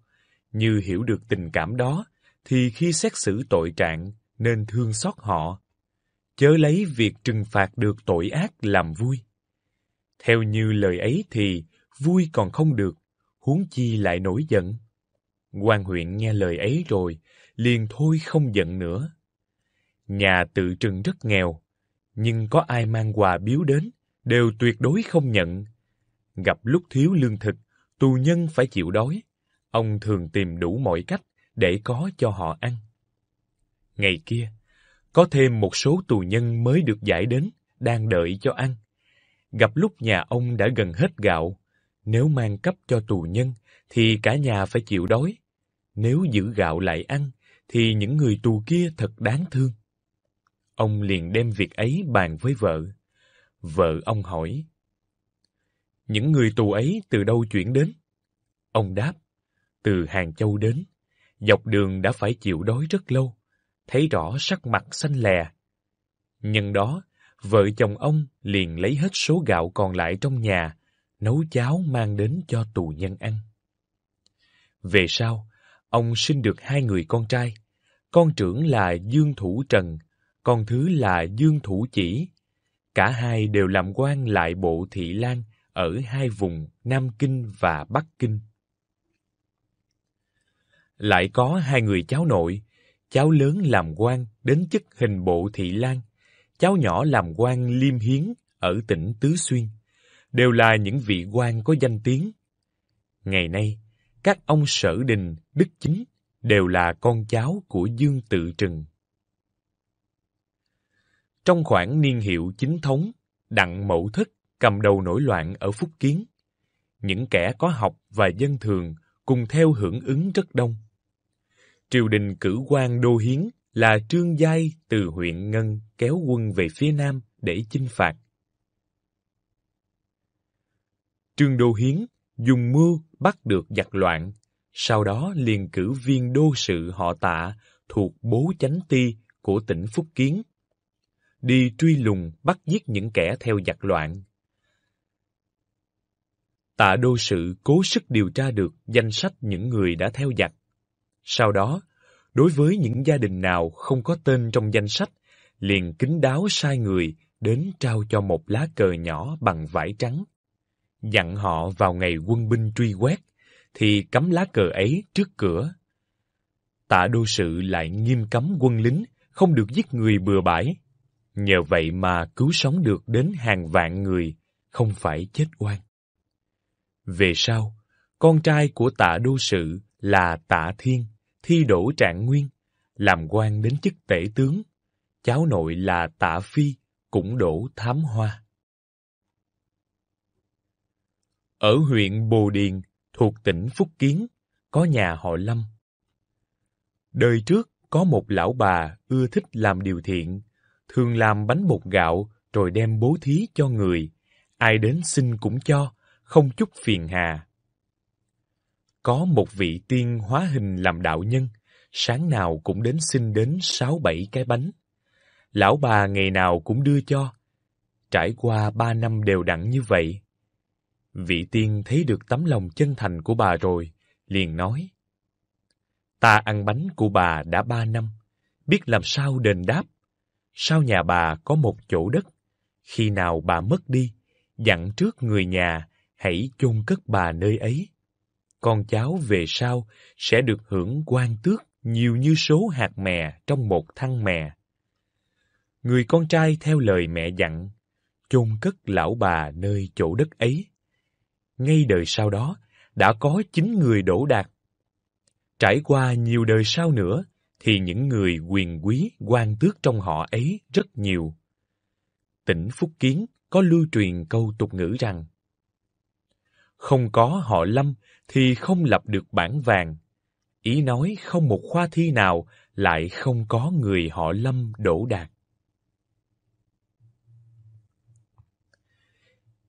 Như hiểu được tình cảm đó, thì khi xét xử tội trạng nên thương xót họ, chớ lấy việc trừng phạt được tội ác làm vui. Theo như lời ấy thì vui còn không được, huống chi lại nổi giận. Quan huyện nghe lời ấy rồi, liền thôi không giận nữa. Nhà tự trừng rất nghèo, nhưng có ai mang quà biếu đến, đều tuyệt đối không nhận. Gặp lúc thiếu lương thực, tù nhân phải chịu đói, ông thường tìm đủ mọi cách để có cho họ ăn. Ngày kia, có thêm một số tù nhân mới được giải đến, đang đợi cho ăn. Gặp lúc nhà ông đã gần hết gạo, nếu mang cấp cho tù nhân thì cả nhà phải chịu đói. Nếu giữ gạo lại ăn thì những người tù kia thật đáng thương. Ông liền đem việc ấy bàn với vợ. Vợ ông hỏi, Những người tù ấy từ đâu chuyển đến? Ông đáp, từ Hàng Châu đến. Dọc đường đã phải chịu đói rất lâu, thấy rõ sắc mặt xanh lè. Nhân đó, vợ chồng ông liền lấy hết số gạo còn lại trong nhà, nấu cháo mang đến cho tù nhân ăn. Về sau, ông sinh được hai người con trai. Con trưởng là Dương Thủ Trần, con thứ là Dương Thủ Chỉ. Cả hai đều làm quan lại bộ thị lan ở hai vùng Nam Kinh và Bắc Kinh lại có hai người cháu nội, cháu lớn làm quan đến chức hình bộ thị lan, cháu nhỏ làm quan liêm hiến ở tỉnh Tứ Xuyên, đều là những vị quan có danh tiếng. Ngày nay, các ông Sở Đình, Đức Chính đều là con cháu của Dương Tự Trừng. Trong khoảng niên hiệu chính thống, Đặng Mậu Thất cầm đầu nổi loạn ở Phúc Kiến. Những kẻ có học và dân thường cùng theo hưởng ứng rất đông triều đình cử quan đô hiến là Trương Giai từ huyện Ngân kéo quân về phía nam để chinh phạt. Trương Đô Hiến dùng mưu bắt được giặc loạn, sau đó liền cử viên đô sự họ tạ thuộc bố chánh ti của tỉnh Phúc Kiến. Đi truy lùng bắt giết những kẻ theo giặc loạn. Tạ đô sự cố sức điều tra được danh sách những người đã theo giặc, sau đó, đối với những gia đình nào không có tên trong danh sách, liền kính đáo sai người đến trao cho một lá cờ nhỏ bằng vải trắng. Dặn họ vào ngày quân binh truy quét, thì cắm lá cờ ấy trước cửa. Tạ đô sự lại nghiêm cấm quân lính không được giết người bừa bãi. Nhờ vậy mà cứu sống được đến hàng vạn người, không phải chết oan. Về sau, con trai của tạ đô sự là tạ thiên thi đỗ trạng nguyên, làm quan đến chức tể tướng. Cháu nội là Tạ Phi cũng đổ thám hoa. Ở huyện Bồ Điền thuộc tỉnh Phúc Kiến, có nhà họ Lâm. Đời trước có một lão bà ưa thích làm điều thiện, thường làm bánh bột gạo rồi đem bố thí cho người, ai đến xin cũng cho, không chút phiền hà. Có một vị tiên hóa hình làm đạo nhân, sáng nào cũng đến xin đến sáu bảy cái bánh. Lão bà ngày nào cũng đưa cho. Trải qua ba năm đều đặn như vậy. Vị tiên thấy được tấm lòng chân thành của bà rồi, liền nói. Ta ăn bánh của bà đã ba năm, biết làm sao đền đáp. sau nhà bà có một chỗ đất, khi nào bà mất đi, dặn trước người nhà hãy chôn cất bà nơi ấy con cháu về sau sẽ được hưởng quan tước nhiều như số hạt mè trong một thăng mè. Người con trai theo lời mẹ dặn, chôn cất lão bà nơi chỗ đất ấy. Ngay đời sau đó, đã có chín người đổ đạt. Trải qua nhiều đời sau nữa, thì những người quyền quý quan tước trong họ ấy rất nhiều. Tỉnh Phúc Kiến có lưu truyền câu tục ngữ rằng không có họ Lâm thì không lập được bản vàng. Ý nói không một khoa thi nào lại không có người họ Lâm đỗ đạt.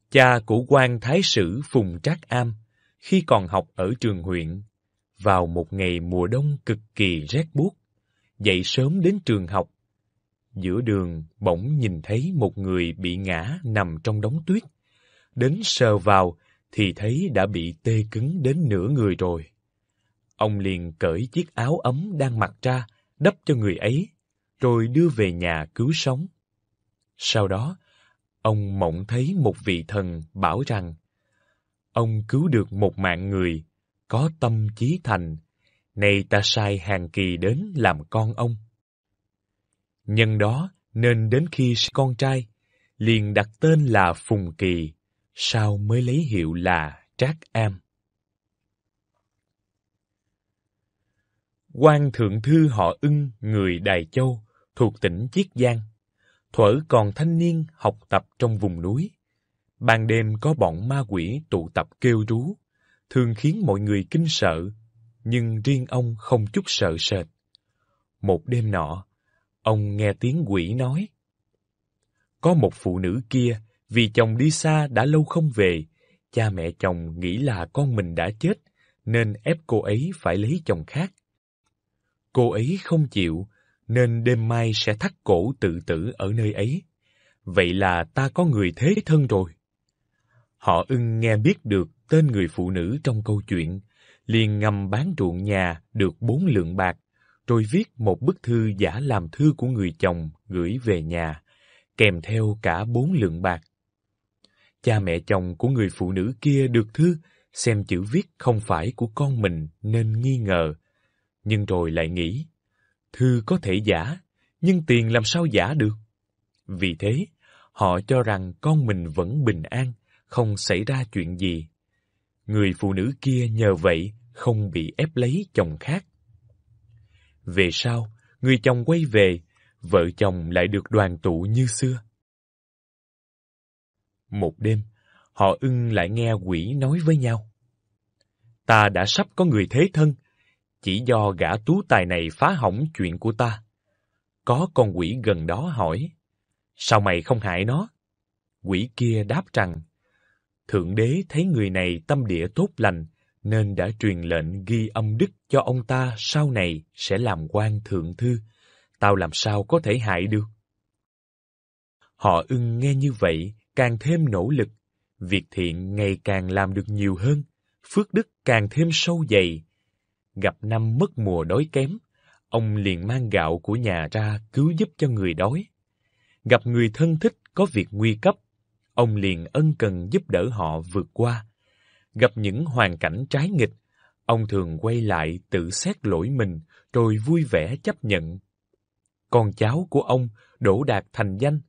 Cha của quan thái sử Phùng Trác Am khi còn học ở trường huyện, vào một ngày mùa đông cực kỳ rét buốt, dậy sớm đến trường học. Giữa đường bỗng nhìn thấy một người bị ngã nằm trong đống tuyết, đến sờ vào thì thấy đã bị tê cứng đến nửa người rồi. Ông liền cởi chiếc áo ấm đang mặc ra, đắp cho người ấy, rồi đưa về nhà cứu sống. Sau đó, ông mộng thấy một vị thần bảo rằng ông cứu được một mạng người có tâm chí thành, nay ta sai hàng kỳ đến làm con ông. Nhân đó nên đến khi con trai, liền đặt tên là Phùng Kỳ, sao mới lấy hiệu là Trác Am. quan thượng thư họ ưng người Đài Châu thuộc tỉnh Chiết Giang. Thuở còn thanh niên học tập trong vùng núi. Ban đêm có bọn ma quỷ tụ tập kêu rú, thường khiến mọi người kinh sợ, nhưng riêng ông không chút sợ sệt. Một đêm nọ, ông nghe tiếng quỷ nói. Có một phụ nữ kia vì chồng đi xa đã lâu không về, cha mẹ chồng nghĩ là con mình đã chết, nên ép cô ấy phải lấy chồng khác. Cô ấy không chịu, nên đêm mai sẽ thắt cổ tự tử ở nơi ấy. Vậy là ta có người thế thân rồi. Họ ưng nghe biết được tên người phụ nữ trong câu chuyện, liền ngầm bán ruộng nhà được bốn lượng bạc, rồi viết một bức thư giả làm thư của người chồng gửi về nhà, kèm theo cả bốn lượng bạc cha mẹ chồng của người phụ nữ kia được thư xem chữ viết không phải của con mình nên nghi ngờ. Nhưng rồi lại nghĩ, thư có thể giả, nhưng tiền làm sao giả được? Vì thế, họ cho rằng con mình vẫn bình an, không xảy ra chuyện gì. Người phụ nữ kia nhờ vậy không bị ép lấy chồng khác. Về sau, người chồng quay về, vợ chồng lại được đoàn tụ như xưa. Một đêm, họ ưng lại nghe quỷ nói với nhau. Ta đã sắp có người thế thân, chỉ do gã tú tài này phá hỏng chuyện của ta. Có con quỷ gần đó hỏi, sao mày không hại nó? Quỷ kia đáp rằng, Thượng đế thấy người này tâm địa tốt lành, nên đã truyền lệnh ghi âm đức cho ông ta sau này sẽ làm quan thượng thư. Tao làm sao có thể hại được? Họ ưng nghe như vậy càng thêm nỗ lực, việc thiện ngày càng làm được nhiều hơn, phước đức càng thêm sâu dày. Gặp năm mất mùa đói kém, ông liền mang gạo của nhà ra cứu giúp cho người đói. Gặp người thân thích có việc nguy cấp, ông liền ân cần giúp đỡ họ vượt qua. Gặp những hoàn cảnh trái nghịch, ông thường quay lại tự xét lỗi mình rồi vui vẻ chấp nhận. Con cháu của ông đỗ đạt thành danh,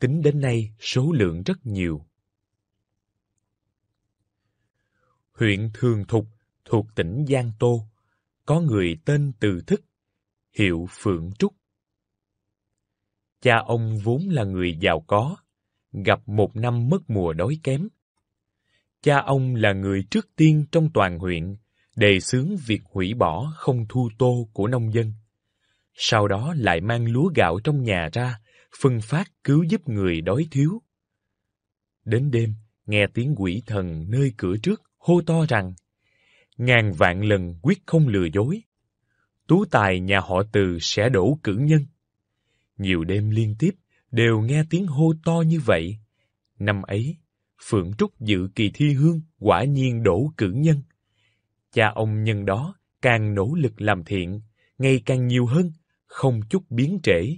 tính đến nay số lượng rất nhiều. Huyện Thường Thục thuộc tỉnh Giang Tô, có người tên Từ Thức, hiệu Phượng Trúc. Cha ông vốn là người giàu có, gặp một năm mất mùa đói kém. Cha ông là người trước tiên trong toàn huyện đề xướng việc hủy bỏ không thu tô của nông dân. Sau đó lại mang lúa gạo trong nhà ra phân phát cứu giúp người đói thiếu. Đến đêm, nghe tiếng quỷ thần nơi cửa trước hô to rằng ngàn vạn lần quyết không lừa dối. Tú tài nhà họ từ sẽ đổ cử nhân. Nhiều đêm liên tiếp đều nghe tiếng hô to như vậy. Năm ấy, Phượng Trúc dự kỳ thi hương quả nhiên đổ cử nhân. Cha ông nhân đó càng nỗ lực làm thiện, ngày càng nhiều hơn, không chút biến trễ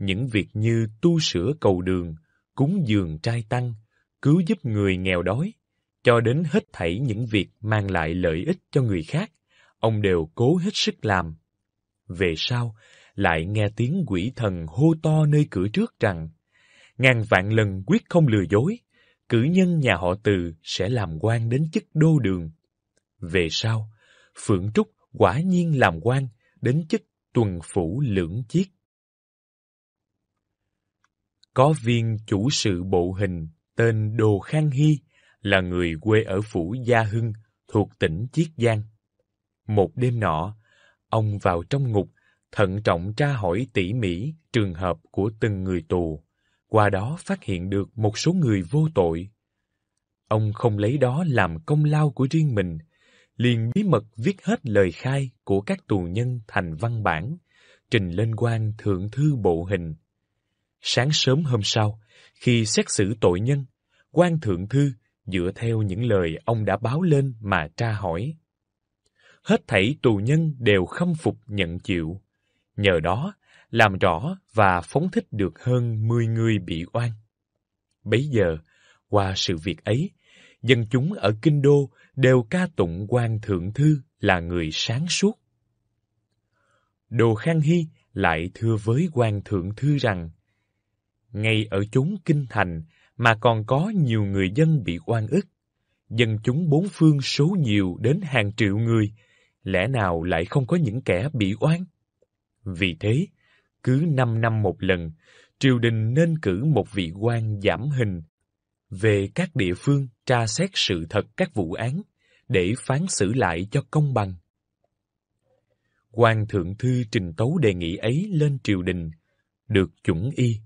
những việc như tu sửa cầu đường, cúng dường trai tăng, cứu giúp người nghèo đói, cho đến hết thảy những việc mang lại lợi ích cho người khác, ông đều cố hết sức làm. Về sau, lại nghe tiếng quỷ thần hô to nơi cửa trước rằng, ngàn vạn lần quyết không lừa dối, cử nhân nhà họ từ sẽ làm quan đến chức đô đường. Về sau, Phượng Trúc quả nhiên làm quan đến chức tuần phủ lưỡng chiếc có viên chủ sự bộ hình tên Đồ Khang Hy là người quê ở phủ Gia Hưng thuộc tỉnh Chiết Giang. Một đêm nọ, ông vào trong ngục, thận trọng tra hỏi tỉ mỉ trường hợp của từng người tù, qua đó phát hiện được một số người vô tội. Ông không lấy đó làm công lao của riêng mình, liền bí mật viết hết lời khai của các tù nhân thành văn bản, trình lên quan thượng thư bộ hình Sáng sớm hôm sau, khi xét xử tội nhân, quan thượng thư dựa theo những lời ông đã báo lên mà tra hỏi. Hết thảy tù nhân đều khâm phục nhận chịu, nhờ đó làm rõ và phóng thích được hơn mười người bị oan. Bấy giờ, qua sự việc ấy, dân chúng ở Kinh Đô đều ca tụng quan thượng thư là người sáng suốt. Đồ Khang Hy lại thưa với quan thượng thư rằng ngay ở chúng kinh thành mà còn có nhiều người dân bị oan ức. Dân chúng bốn phương số nhiều đến hàng triệu người, lẽ nào lại không có những kẻ bị oan? Vì thế, cứ năm năm một lần, triều đình nên cử một vị quan giảm hình về các địa phương tra xét sự thật các vụ án để phán xử lại cho công bằng. Quan thượng thư trình tấu đề nghị ấy lên triều đình, được chuẩn y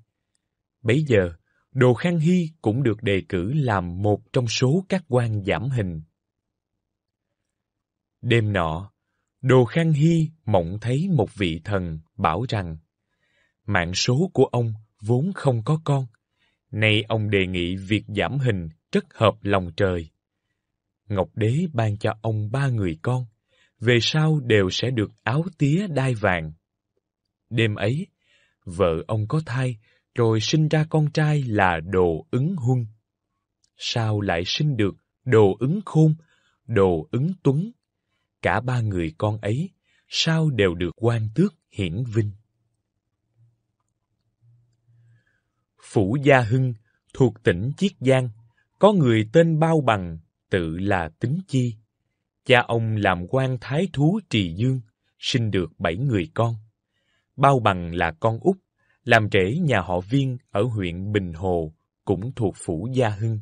Bấy giờ, Đồ Khang Hy cũng được đề cử làm một trong số các quan giảm hình. Đêm nọ, Đồ Khang Hy mộng thấy một vị thần bảo rằng mạng số của ông vốn không có con. Nay ông đề nghị việc giảm hình rất hợp lòng trời. Ngọc Đế ban cho ông ba người con, về sau đều sẽ được áo tía đai vàng. Đêm ấy, vợ ông có thai rồi sinh ra con trai là Đồ Ứng Huân. Sao lại sinh được Đồ Ứng Khôn, Đồ Ứng Tuấn? Cả ba người con ấy sao đều được quan tước hiển vinh? Phủ Gia Hưng thuộc tỉnh Chiết Giang, có người tên Bao Bằng, tự là Tính Chi. Cha ông làm quan thái thú Trì Dương, sinh được bảy người con. Bao Bằng là con út làm rể nhà họ Viên ở huyện Bình Hồ, cũng thuộc phủ Gia Hưng.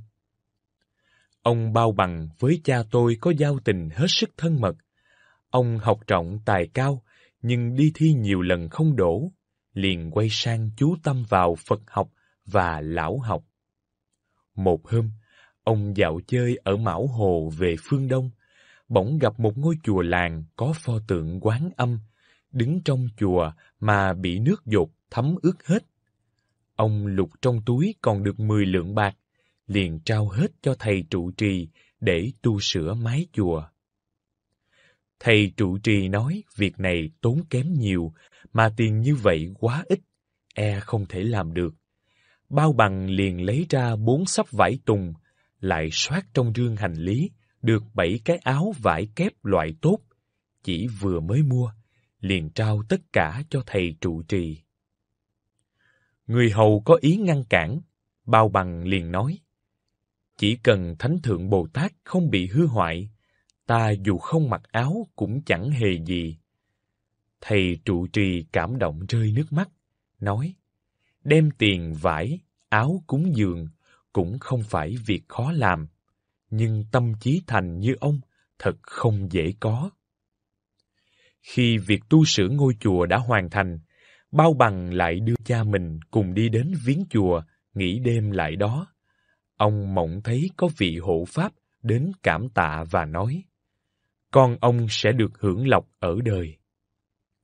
Ông bao bằng với cha tôi có giao tình hết sức thân mật. Ông học trọng tài cao, nhưng đi thi nhiều lần không đổ, liền quay sang chú tâm vào Phật học và lão học. Một hôm, ông dạo chơi ở Mão Hồ về phương Đông, bỗng gặp một ngôi chùa làng có pho tượng quán âm, đứng trong chùa mà bị nước dột thấm ướt hết. Ông lục trong túi còn được 10 lượng bạc, liền trao hết cho thầy trụ trì để tu sửa mái chùa. Thầy trụ trì nói việc này tốn kém nhiều, mà tiền như vậy quá ít, e không thể làm được. Bao bằng liền lấy ra bốn sắp vải tùng, lại soát trong rương hành lý, được bảy cái áo vải kép loại tốt, chỉ vừa mới mua, liền trao tất cả cho thầy trụ trì. Người hầu có ý ngăn cản, bao bằng liền nói. Chỉ cần Thánh Thượng Bồ Tát không bị hư hoại, ta dù không mặc áo cũng chẳng hề gì. Thầy trụ trì cảm động rơi nước mắt, nói, đem tiền vải, áo cúng dường cũng không phải việc khó làm, nhưng tâm trí thành như ông thật không dễ có. Khi việc tu sửa ngôi chùa đã hoàn thành, Bao bằng lại đưa cha mình cùng đi đến viếng chùa, nghỉ đêm lại đó. Ông mộng thấy có vị hộ pháp đến cảm tạ và nói, con ông sẽ được hưởng lộc ở đời.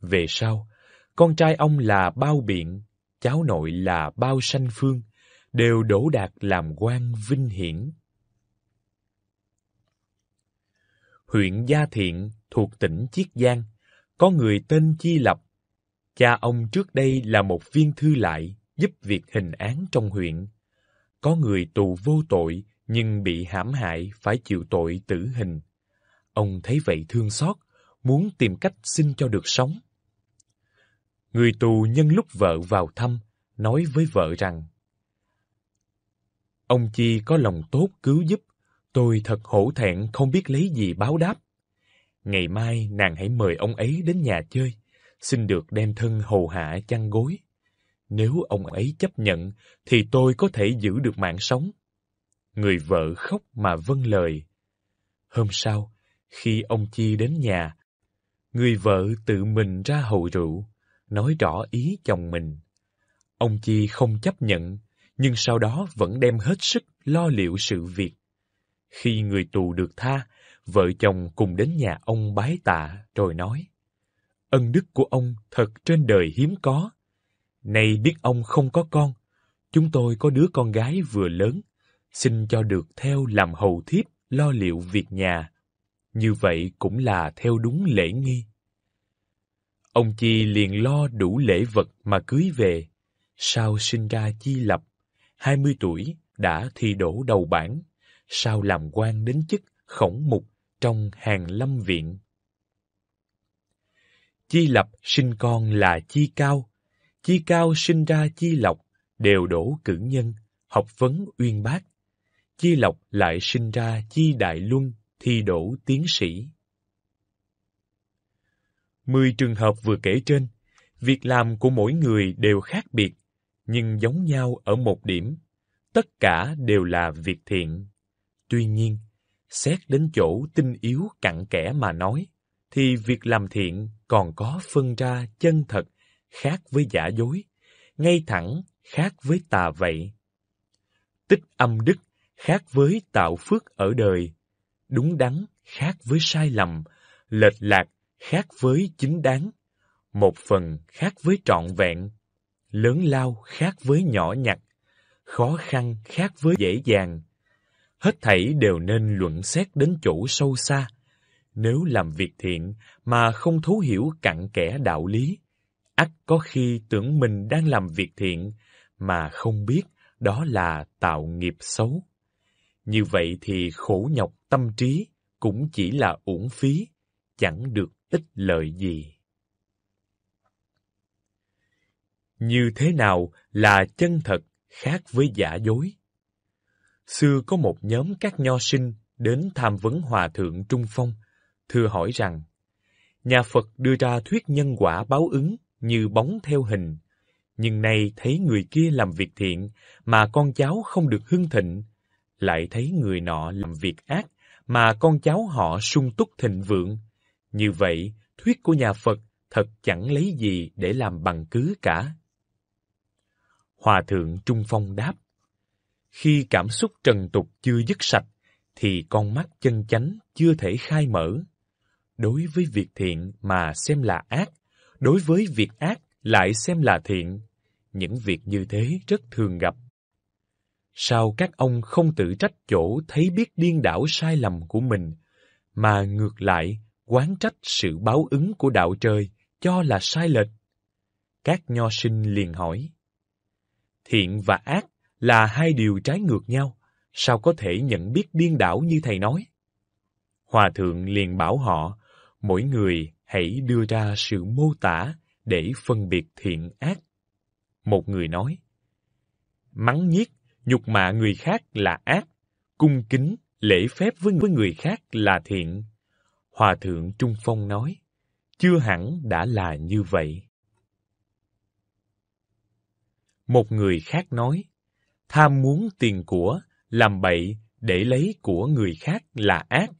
Về sau, con trai ông là Bao Biện, cháu nội là Bao Sanh Phương, đều đỗ đạt làm quan vinh hiển. Huyện Gia Thiện thuộc tỉnh Chiết Giang, có người tên Chi Lập Cha ông trước đây là một viên thư lại giúp việc hình án trong huyện. Có người tù vô tội nhưng bị hãm hại phải chịu tội tử hình. Ông thấy vậy thương xót, muốn tìm cách xin cho được sống. Người tù nhân lúc vợ vào thăm, nói với vợ rằng Ông Chi có lòng tốt cứu giúp, tôi thật hổ thẹn không biết lấy gì báo đáp. Ngày mai nàng hãy mời ông ấy đến nhà chơi, xin được đem thân hầu hạ chăn gối. Nếu ông ấy chấp nhận, thì tôi có thể giữ được mạng sống. Người vợ khóc mà vâng lời. Hôm sau, khi ông Chi đến nhà, người vợ tự mình ra hầu rượu, nói rõ ý chồng mình. Ông Chi không chấp nhận, nhưng sau đó vẫn đem hết sức lo liệu sự việc. Khi người tù được tha, vợ chồng cùng đến nhà ông bái tạ rồi nói ân đức của ông thật trên đời hiếm có. Nay biết ông không có con, chúng tôi có đứa con gái vừa lớn, xin cho được theo làm hầu thiếp lo liệu việc nhà. Như vậy cũng là theo đúng lễ nghi. Ông Chi liền lo đủ lễ vật mà cưới về. Sao sinh ra Chi Lập, 20 tuổi, đã thi đổ đầu bảng, sao làm quan đến chức khổng mục trong hàng lâm viện. Chi lập sinh con là chi cao, chi cao sinh ra chi lộc, đều đổ cử nhân, học vấn uyên bác. Chi lộc lại sinh ra chi đại luân, thi đổ tiến sĩ. Mười trường hợp vừa kể trên, việc làm của mỗi người đều khác biệt, nhưng giống nhau ở một điểm, tất cả đều là việc thiện. Tuy nhiên, xét đến chỗ tinh yếu cặn kẽ mà nói, thì việc làm thiện còn có phân ra chân thật khác với giả dối, ngay thẳng khác với tà vậy. Tích âm đức khác với tạo phước ở đời, đúng đắn khác với sai lầm, lệch lạc khác với chính đáng, một phần khác với trọn vẹn, lớn lao khác với nhỏ nhặt, khó khăn khác với dễ dàng. Hết thảy đều nên luận xét đến chỗ sâu xa, nếu làm việc thiện mà không thấu hiểu cặn kẽ đạo lý, ắt có khi tưởng mình đang làm việc thiện mà không biết đó là tạo nghiệp xấu. Như vậy thì khổ nhọc tâm trí cũng chỉ là uổng phí, chẳng được ích lợi gì. Như thế nào là chân thật khác với giả dối? Xưa có một nhóm các nho sinh đến tham vấn Hòa Thượng Trung Phong thưa hỏi rằng, nhà Phật đưa ra thuyết nhân quả báo ứng như bóng theo hình, nhưng nay thấy người kia làm việc thiện mà con cháu không được hưng thịnh, lại thấy người nọ làm việc ác mà con cháu họ sung túc thịnh vượng. Như vậy, thuyết của nhà Phật thật chẳng lấy gì để làm bằng cứ cả. Hòa thượng Trung Phong đáp, khi cảm xúc trần tục chưa dứt sạch, thì con mắt chân chánh chưa thể khai mở đối với việc thiện mà xem là ác, đối với việc ác lại xem là thiện. Những việc như thế rất thường gặp. Sao các ông không tự trách chỗ thấy biết điên đảo sai lầm của mình, mà ngược lại quán trách sự báo ứng của đạo trời cho là sai lệch? Các nho sinh liền hỏi. Thiện và ác là hai điều trái ngược nhau, sao có thể nhận biết điên đảo như thầy nói? Hòa thượng liền bảo họ mỗi người hãy đưa ra sự mô tả để phân biệt thiện ác. Một người nói, mắng nhiếc, nhục mạ người khác là ác, cung kính, lễ phép với người khác là thiện. Hòa thượng Trung Phong nói, chưa hẳn đã là như vậy. Một người khác nói, tham muốn tiền của, làm bậy để lấy của người khác là ác,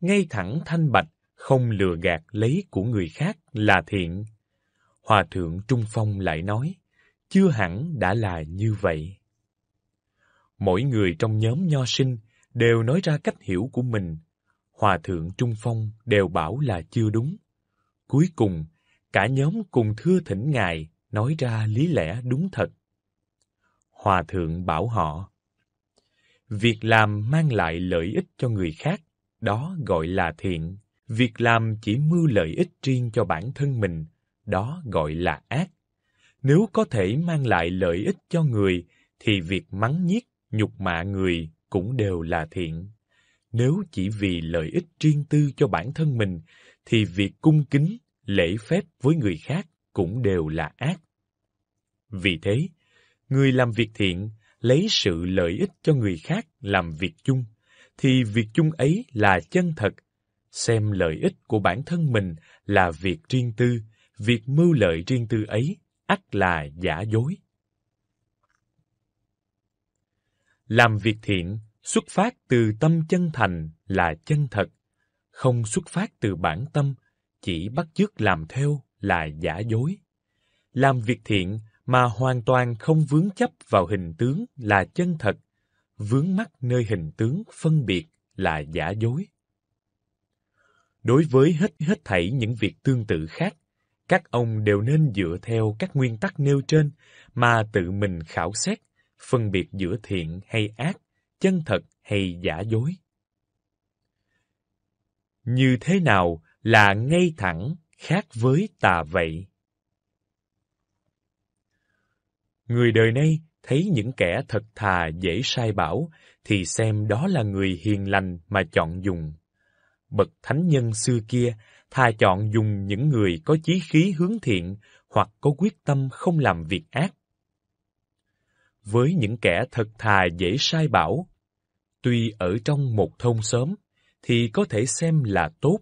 ngay thẳng thanh bạch không lừa gạt lấy của người khác là thiện. Hòa thượng Trung Phong lại nói, chưa hẳn đã là như vậy. Mỗi người trong nhóm nho sinh đều nói ra cách hiểu của mình. Hòa thượng Trung Phong đều bảo là chưa đúng. Cuối cùng, cả nhóm cùng thưa thỉnh Ngài nói ra lý lẽ đúng thật. Hòa thượng bảo họ, Việc làm mang lại lợi ích cho người khác, đó gọi là thiện. Việc làm chỉ mưu lợi ích riêng cho bản thân mình, đó gọi là ác. Nếu có thể mang lại lợi ích cho người, thì việc mắng nhiếc, nhục mạ người cũng đều là thiện. Nếu chỉ vì lợi ích riêng tư cho bản thân mình, thì việc cung kính, lễ phép với người khác cũng đều là ác. Vì thế, người làm việc thiện lấy sự lợi ích cho người khác làm việc chung, thì việc chung ấy là chân thật, xem lợi ích của bản thân mình là việc riêng tư, việc mưu lợi riêng tư ấy ắt là giả dối. Làm việc thiện xuất phát từ tâm chân thành là chân thật, không xuất phát từ bản tâm, chỉ bắt chước làm theo là giả dối. Làm việc thiện mà hoàn toàn không vướng chấp vào hình tướng là chân thật, vướng mắc nơi hình tướng phân biệt là giả dối. Đối với hết hết thảy những việc tương tự khác, các ông đều nên dựa theo các nguyên tắc nêu trên mà tự mình khảo xét, phân biệt giữa thiện hay ác, chân thật hay giả dối. Như thế nào là ngay thẳng khác với tà vậy? Người đời nay thấy những kẻ thật thà dễ sai bảo thì xem đó là người hiền lành mà chọn dùng bậc thánh nhân xưa kia thà chọn dùng những người có chí khí hướng thiện hoặc có quyết tâm không làm việc ác. Với những kẻ thật thà dễ sai bảo, tuy ở trong một thôn xóm thì có thể xem là tốt,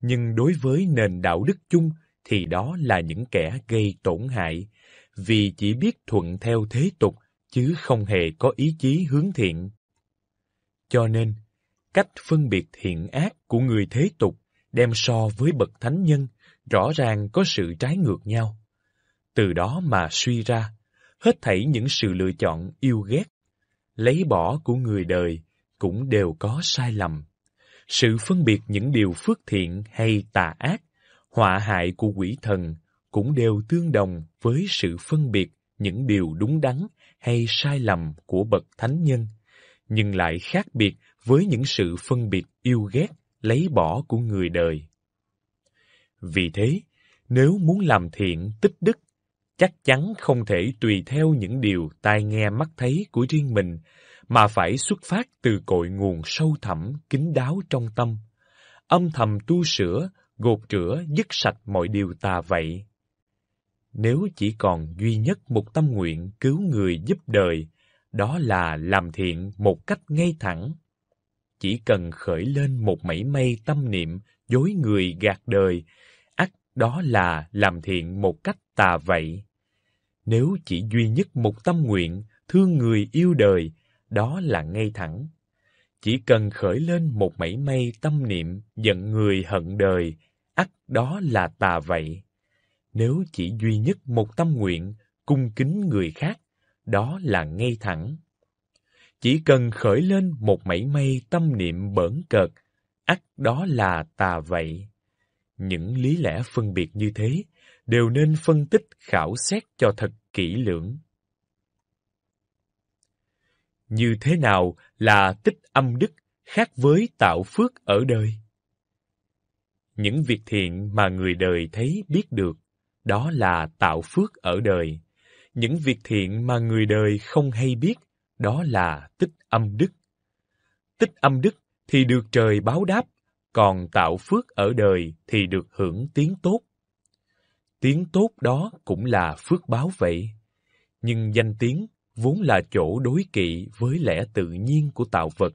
nhưng đối với nền đạo đức chung thì đó là những kẻ gây tổn hại, vì chỉ biết thuận theo thế tục chứ không hề có ý chí hướng thiện. Cho nên, cách phân biệt thiện ác của người thế tục đem so với bậc thánh nhân rõ ràng có sự trái ngược nhau. Từ đó mà suy ra, hết thảy những sự lựa chọn yêu ghét, lấy bỏ của người đời cũng đều có sai lầm. Sự phân biệt những điều phước thiện hay tà ác, họa hại của quỷ thần cũng đều tương đồng với sự phân biệt những điều đúng đắn hay sai lầm của bậc thánh nhân, nhưng lại khác biệt với những sự phân biệt yêu ghét, lấy bỏ của người đời. Vì thế, nếu muốn làm thiện tích đức, chắc chắn không thể tùy theo những điều tai nghe mắt thấy của riêng mình, mà phải xuất phát từ cội nguồn sâu thẳm, kín đáo trong tâm. Âm thầm tu sửa, gột rửa, dứt sạch mọi điều tà vậy. Nếu chỉ còn duy nhất một tâm nguyện cứu người giúp đời, đó là làm thiện một cách ngay thẳng, chỉ cần khởi lên một mảy may tâm niệm dối người gạt đời, ắt đó là làm thiện một cách tà vậy. Nếu chỉ duy nhất một tâm nguyện, thương người yêu đời, đó là ngay thẳng. Chỉ cần khởi lên một mảy may tâm niệm giận người hận đời, ắt đó là tà vậy. Nếu chỉ duy nhất một tâm nguyện, cung kính người khác, đó là ngay thẳng. Chỉ cần khởi lên một mảy may tâm niệm bẩn cợt, ắt đó là tà vậy. Những lý lẽ phân biệt như thế đều nên phân tích khảo xét cho thật kỹ lưỡng. Như thế nào là tích âm đức khác với tạo phước ở đời? Những việc thiện mà người đời thấy biết được, đó là tạo phước ở đời. Những việc thiện mà người đời không hay biết, đó là tích âm đức. Tích âm đức thì được trời báo đáp, còn tạo phước ở đời thì được hưởng tiếng tốt. Tiếng tốt đó cũng là phước báo vậy. Nhưng danh tiếng vốn là chỗ đối kỵ với lẽ tự nhiên của tạo vật.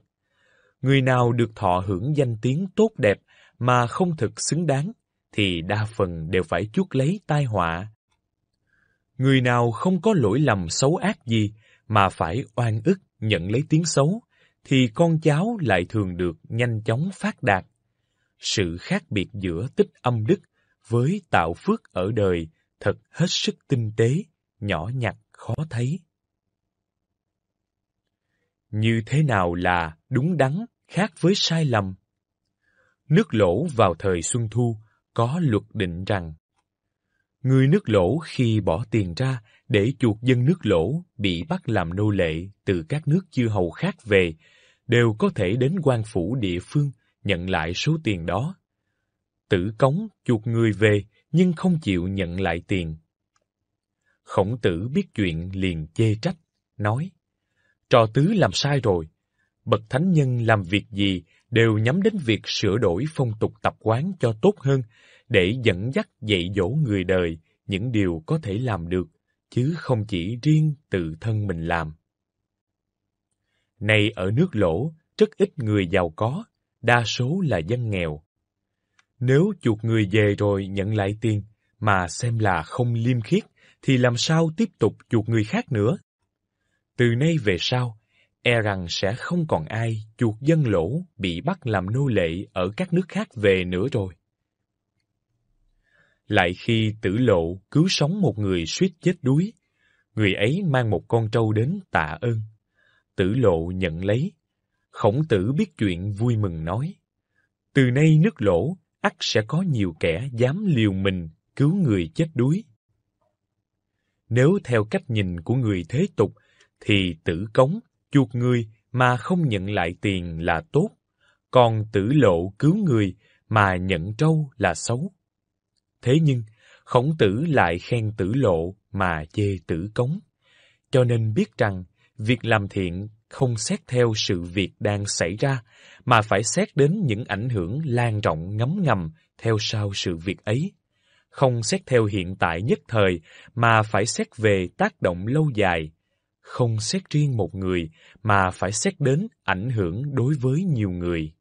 Người nào được thọ hưởng danh tiếng tốt đẹp mà không thực xứng đáng thì đa phần đều phải chuốc lấy tai họa. Người nào không có lỗi lầm xấu ác gì mà phải oan ức nhận lấy tiếng xấu, thì con cháu lại thường được nhanh chóng phát đạt. Sự khác biệt giữa tích âm đức với tạo phước ở đời thật hết sức tinh tế, nhỏ nhặt khó thấy. Như thế nào là đúng đắn khác với sai lầm? Nước lỗ vào thời Xuân Thu có luật định rằng người nước lỗ khi bỏ tiền ra để chuột dân nước lỗ bị bắt làm nô lệ từ các nước chư hầu khác về đều có thể đến quan phủ địa phương nhận lại số tiền đó. Tử cống chuột người về nhưng không chịu nhận lại tiền. Khổng tử biết chuyện liền chê trách, nói Trò tứ làm sai rồi, bậc thánh nhân làm việc gì đều nhắm đến việc sửa đổi phong tục tập quán cho tốt hơn để dẫn dắt dạy dỗ người đời những điều có thể làm được chứ không chỉ riêng tự thân mình làm. Nay ở nước lỗ, rất ít người giàu có, đa số là dân nghèo. Nếu chuột người về rồi nhận lại tiền, mà xem là không liêm khiết, thì làm sao tiếp tục chuột người khác nữa? Từ nay về sau, e rằng sẽ không còn ai chuột dân lỗ bị bắt làm nô lệ ở các nước khác về nữa rồi lại khi tử lộ cứu sống một người suýt chết đuối. Người ấy mang một con trâu đến tạ ơn. Tử lộ nhận lấy. Khổng tử biết chuyện vui mừng nói. Từ nay nước lỗ, ắt sẽ có nhiều kẻ dám liều mình cứu người chết đuối. Nếu theo cách nhìn của người thế tục, thì tử cống, chuột người mà không nhận lại tiền là tốt, còn tử lộ cứu người mà nhận trâu là xấu. Thế nhưng, khổng tử lại khen tử lộ mà chê tử cống. Cho nên biết rằng, việc làm thiện không xét theo sự việc đang xảy ra, mà phải xét đến những ảnh hưởng lan rộng ngấm ngầm theo sau sự việc ấy. Không xét theo hiện tại nhất thời, mà phải xét về tác động lâu dài. Không xét riêng một người, mà phải xét đến ảnh hưởng đối với nhiều người.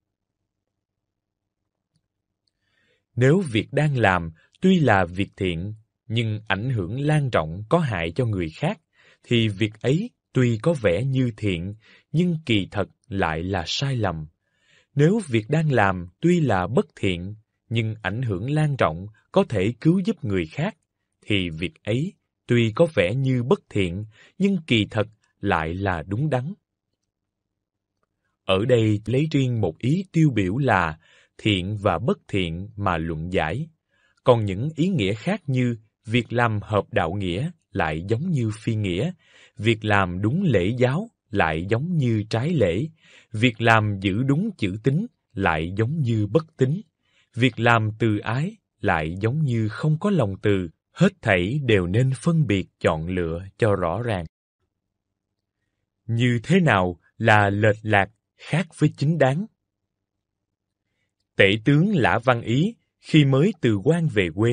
Nếu việc đang làm Tuy là việc thiện, nhưng ảnh hưởng lan rộng có hại cho người khác, thì việc ấy tuy có vẻ như thiện, nhưng kỳ thật lại là sai lầm. Nếu việc đang làm tuy là bất thiện, nhưng ảnh hưởng lan rộng có thể cứu giúp người khác, thì việc ấy tuy có vẻ như bất thiện, nhưng kỳ thật lại là đúng đắn. Ở đây lấy riêng một ý tiêu biểu là thiện và bất thiện mà luận giải còn những ý nghĩa khác như việc làm hợp đạo nghĩa lại giống như phi nghĩa, việc làm đúng lễ giáo lại giống như trái lễ, việc làm giữ đúng chữ tính lại giống như bất tính, việc làm từ ái lại giống như không có lòng từ, hết thảy đều nên phân biệt chọn lựa cho rõ ràng. Như thế nào là lệch lạc khác với chính đáng? Tể tướng Lã Văn Ý khi mới từ quan về quê,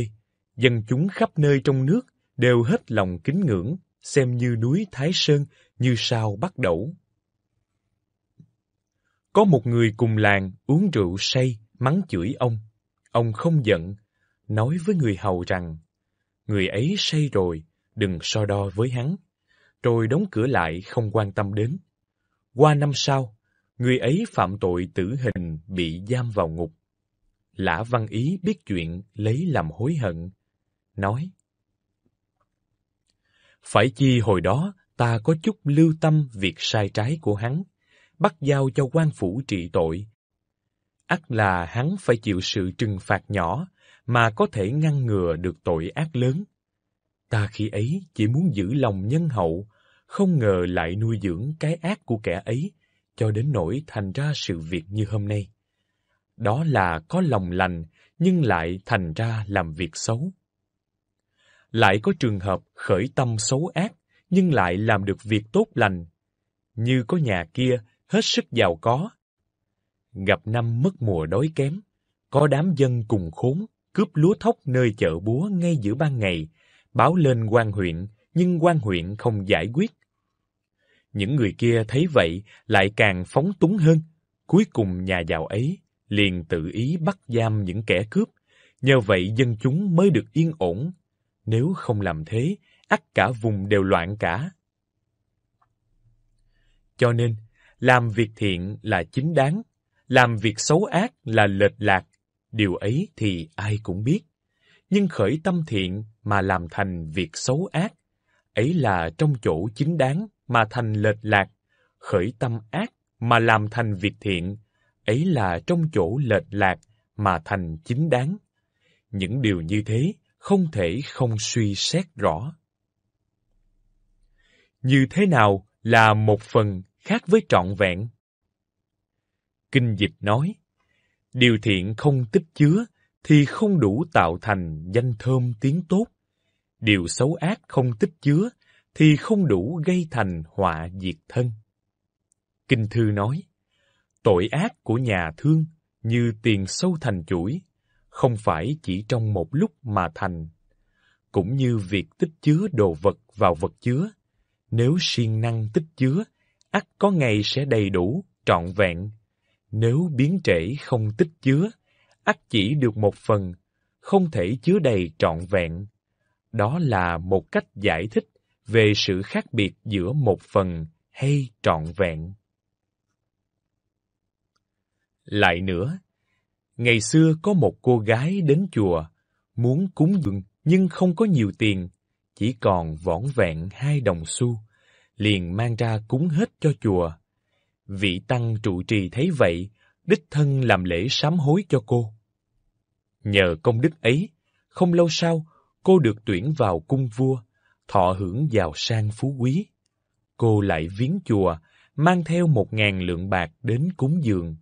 dân chúng khắp nơi trong nước đều hết lòng kính ngưỡng, xem như núi Thái Sơn, như sao bắt đẩu. Có một người cùng làng uống rượu say, mắng chửi ông. Ông không giận, nói với người hầu rằng, người ấy say rồi, đừng so đo với hắn, rồi đóng cửa lại không quan tâm đến. Qua năm sau, người ấy phạm tội tử hình bị giam vào ngục. Lã Văn Ý biết chuyện, lấy làm hối hận. Nói, Phải chi hồi đó, ta có chút lưu tâm việc sai trái của hắn, bắt giao cho quan phủ trị tội. ắt là hắn phải chịu sự trừng phạt nhỏ, mà có thể ngăn ngừa được tội ác lớn. Ta khi ấy chỉ muốn giữ lòng nhân hậu, không ngờ lại nuôi dưỡng cái ác của kẻ ấy, cho đến nỗi thành ra sự việc như hôm nay đó là có lòng lành nhưng lại thành ra làm việc xấu. Lại có trường hợp khởi tâm xấu ác nhưng lại làm được việc tốt lành. Như có nhà kia hết sức giàu có, gặp năm mất mùa đói kém, có đám dân cùng khốn cướp lúa thóc nơi chợ búa ngay giữa ban ngày, báo lên quan huyện nhưng quan huyện không giải quyết. Những người kia thấy vậy lại càng phóng túng hơn, cuối cùng nhà giàu ấy liền tự ý bắt giam những kẻ cướp, nhờ vậy dân chúng mới được yên ổn. Nếu không làm thế, ắt cả vùng đều loạn cả. Cho nên, làm việc thiện là chính đáng, làm việc xấu ác là lệch lạc, điều ấy thì ai cũng biết. Nhưng khởi tâm thiện mà làm thành việc xấu ác, ấy là trong chỗ chính đáng mà thành lệch lạc, khởi tâm ác mà làm thành việc thiện ấy là trong chỗ lệch lạc mà thành chính đáng. Những điều như thế không thể không suy xét rõ. Như thế nào là một phần khác với trọn vẹn? Kinh dịch nói, điều thiện không tích chứa thì không đủ tạo thành danh thơm tiếng tốt. Điều xấu ác không tích chứa thì không đủ gây thành họa diệt thân. Kinh thư nói, Tội ác của nhà thương như tiền sâu thành chuỗi, không phải chỉ trong một lúc mà thành. Cũng như việc tích chứa đồ vật vào vật chứa, nếu siêng năng tích chứa, ắt có ngày sẽ đầy đủ, trọn vẹn. Nếu biến trễ không tích chứa, ắt chỉ được một phần, không thể chứa đầy trọn vẹn. Đó là một cách giải thích về sự khác biệt giữa một phần hay trọn vẹn. Lại nữa, ngày xưa có một cô gái đến chùa, muốn cúng dường nhưng không có nhiều tiền, chỉ còn vỏn vẹn hai đồng xu, liền mang ra cúng hết cho chùa. Vị tăng trụ trì thấy vậy, đích thân làm lễ sám hối cho cô. Nhờ công đức ấy, không lâu sau, cô được tuyển vào cung vua, thọ hưởng giàu sang phú quý. Cô lại viếng chùa, mang theo một ngàn lượng bạc đến cúng dường.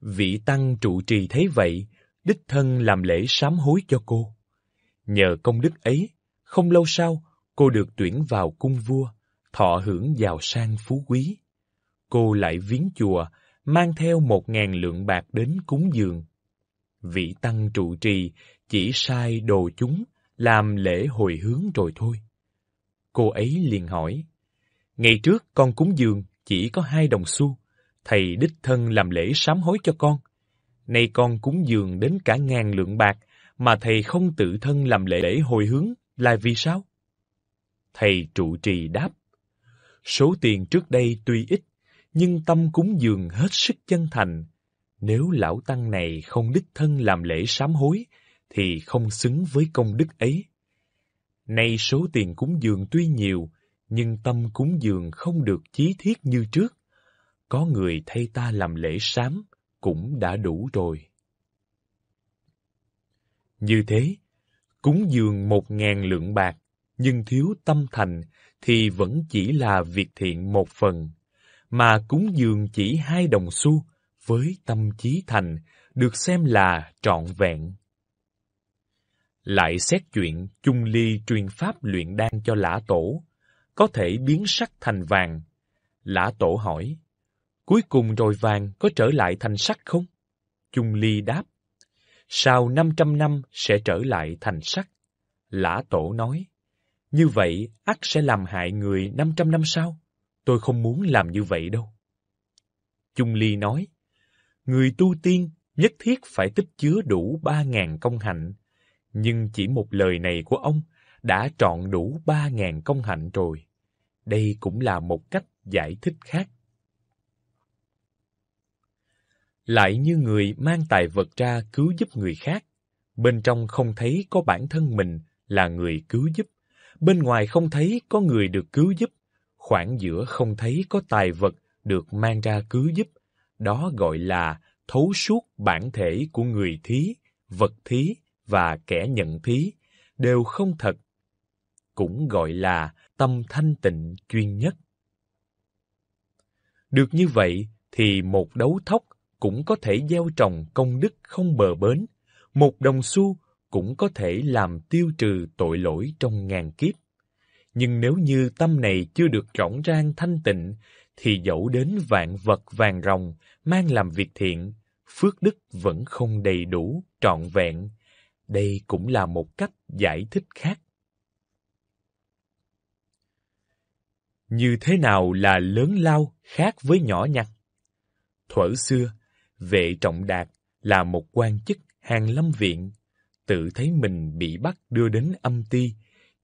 Vị tăng trụ trì thấy vậy, đích thân làm lễ sám hối cho cô. Nhờ công đức ấy, không lâu sau, cô được tuyển vào cung vua, thọ hưởng giàu sang phú quý. Cô lại viếng chùa, mang theo một ngàn lượng bạc đến cúng dường. Vị tăng trụ trì chỉ sai đồ chúng làm lễ hồi hướng rồi thôi. Cô ấy liền hỏi, ngày trước con cúng dường chỉ có hai đồng xu, thầy đích thân làm lễ sám hối cho con. Nay con cúng dường đến cả ngàn lượng bạc, mà thầy không tự thân làm lễ, lễ hồi hướng là vì sao? Thầy trụ trì đáp, số tiền trước đây tuy ít, nhưng tâm cúng dường hết sức chân thành. Nếu lão tăng này không đích thân làm lễ sám hối, thì không xứng với công đức ấy. Nay số tiền cúng dường tuy nhiều, nhưng tâm cúng dường không được chí thiết như trước có người thay ta làm lễ sám cũng đã đủ rồi. Như thế, cúng dường một ngàn lượng bạc, nhưng thiếu tâm thành thì vẫn chỉ là việc thiện một phần, mà cúng dường chỉ hai đồng xu với tâm trí thành được xem là trọn vẹn. Lại xét chuyện chung ly truyền pháp luyện đan cho lã tổ, có thể biến sắc thành vàng. Lã tổ hỏi, Cuối cùng rồi vàng có trở lại thành sắt không? Chung Ly đáp, sau 500 năm sẽ trở lại thành sắt. Lã Tổ nói, như vậy ắt sẽ làm hại người 500 năm sau. Tôi không muốn làm như vậy đâu. Chung Ly nói, người tu tiên nhất thiết phải tích chứa đủ 3.000 công hạnh. Nhưng chỉ một lời này của ông đã trọn đủ 3.000 công hạnh rồi. Đây cũng là một cách giải thích khác. lại như người mang tài vật ra cứu giúp người khác. Bên trong không thấy có bản thân mình là người cứu giúp, bên ngoài không thấy có người được cứu giúp, khoảng giữa không thấy có tài vật được mang ra cứu giúp. Đó gọi là thấu suốt bản thể của người thí, vật thí và kẻ nhận thí, đều không thật. Cũng gọi là tâm thanh tịnh chuyên nhất. Được như vậy thì một đấu thóc cũng có thể gieo trồng công đức không bờ bến, một đồng xu cũng có thể làm tiêu trừ tội lỗi trong ngàn kiếp. Nhưng nếu như tâm này chưa được rỗng rang thanh tịnh, thì dẫu đến vạn vật vàng rồng mang làm việc thiện, phước đức vẫn không đầy đủ, trọn vẹn. Đây cũng là một cách giải thích khác. Như thế nào là lớn lao khác với nhỏ nhặt? Thuở xưa, Vệ Trọng Đạt là một quan chức hàng lâm viện, tự thấy mình bị bắt đưa đến âm ti,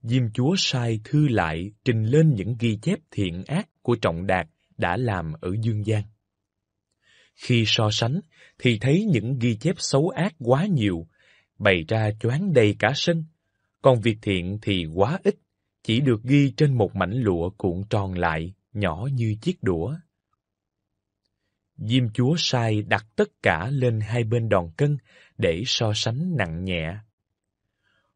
Diêm Chúa sai thư lại trình lên những ghi chép thiện ác của Trọng Đạt đã làm ở Dương gian. Khi so sánh, thì thấy những ghi chép xấu ác quá nhiều, bày ra choáng đầy cả sân, còn việc thiện thì quá ít, chỉ được ghi trên một mảnh lụa cuộn tròn lại, nhỏ như chiếc đũa. Diêm chúa sai đặt tất cả lên hai bên đòn cân để so sánh nặng nhẹ.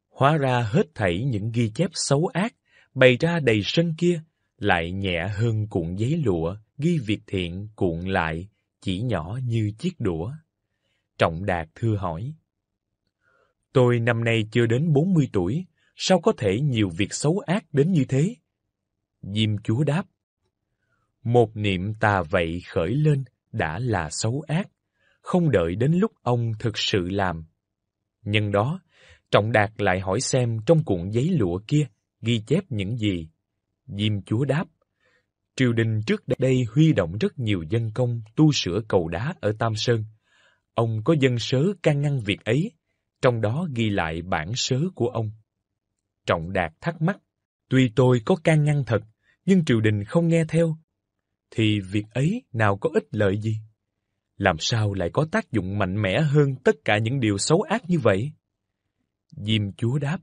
Hóa ra hết thảy những ghi chép xấu ác bày ra đầy sân kia lại nhẹ hơn cuộn giấy lụa ghi việc thiện cuộn lại chỉ nhỏ như chiếc đũa. Trọng Đạt thưa hỏi. Tôi năm nay chưa đến 40 tuổi, sao có thể nhiều việc xấu ác đến như thế? Diêm Chúa đáp. Một niệm tà vậy khởi lên, đã là xấu ác, không đợi đến lúc ông thực sự làm. Nhân đó, Trọng Đạt lại hỏi xem trong cuộn giấy lụa kia ghi chép những gì. Diêm Chúa đáp, triều đình trước đây huy động rất nhiều dân công tu sửa cầu đá ở Tam Sơn. Ông có dân sớ can ngăn việc ấy, trong đó ghi lại bản sớ của ông. Trọng Đạt thắc mắc, tuy tôi có can ngăn thật, nhưng triều đình không nghe theo thì việc ấy nào có ích lợi gì? Làm sao lại có tác dụng mạnh mẽ hơn tất cả những điều xấu ác như vậy? Diêm Chúa đáp,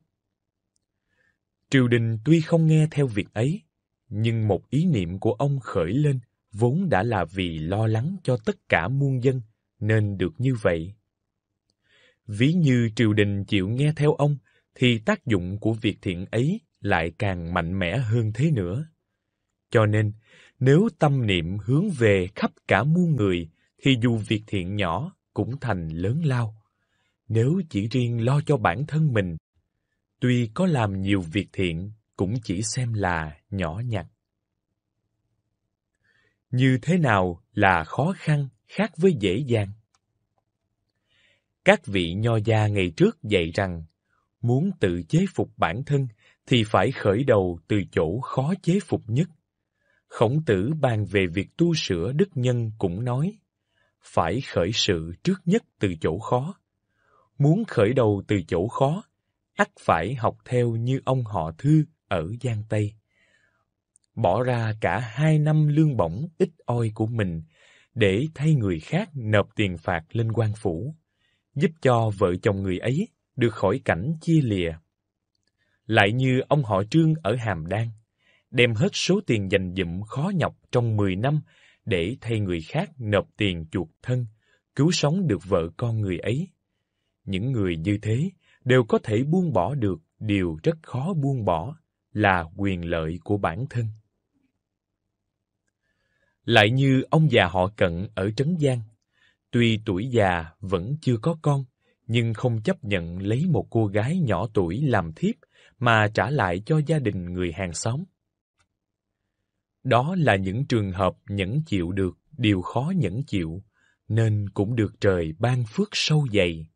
Triều đình tuy không nghe theo việc ấy, nhưng một ý niệm của ông khởi lên vốn đã là vì lo lắng cho tất cả muôn dân nên được như vậy. Ví như triều đình chịu nghe theo ông thì tác dụng của việc thiện ấy lại càng mạnh mẽ hơn thế nữa. Cho nên, nếu tâm niệm hướng về khắp cả muôn người, thì dù việc thiện nhỏ cũng thành lớn lao. Nếu chỉ riêng lo cho bản thân mình, tuy có làm nhiều việc thiện cũng chỉ xem là nhỏ nhặt. Như thế nào là khó khăn khác với dễ dàng? Các vị nho gia ngày trước dạy rằng, muốn tự chế phục bản thân thì phải khởi đầu từ chỗ khó chế phục nhất. Khổng tử bàn về việc tu sửa đức nhân cũng nói, phải khởi sự trước nhất từ chỗ khó. Muốn khởi đầu từ chỗ khó, ắt phải học theo như ông họ thư ở Giang Tây. Bỏ ra cả hai năm lương bổng ít oi của mình để thay người khác nộp tiền phạt lên quan phủ, giúp cho vợ chồng người ấy được khỏi cảnh chia lìa. Lại như ông họ Trương ở Hàm Đan, đem hết số tiền dành dụm khó nhọc trong 10 năm để thay người khác nộp tiền chuộc thân, cứu sống được vợ con người ấy. Những người như thế đều có thể buông bỏ được điều rất khó buông bỏ là quyền lợi của bản thân. Lại như ông già họ cận ở Trấn Giang, tuy tuổi già vẫn chưa có con, nhưng không chấp nhận lấy một cô gái nhỏ tuổi làm thiếp mà trả lại cho gia đình người hàng xóm. Đó là những trường hợp nhẫn chịu được điều khó nhẫn chịu, nên cũng được trời ban phước sâu dày.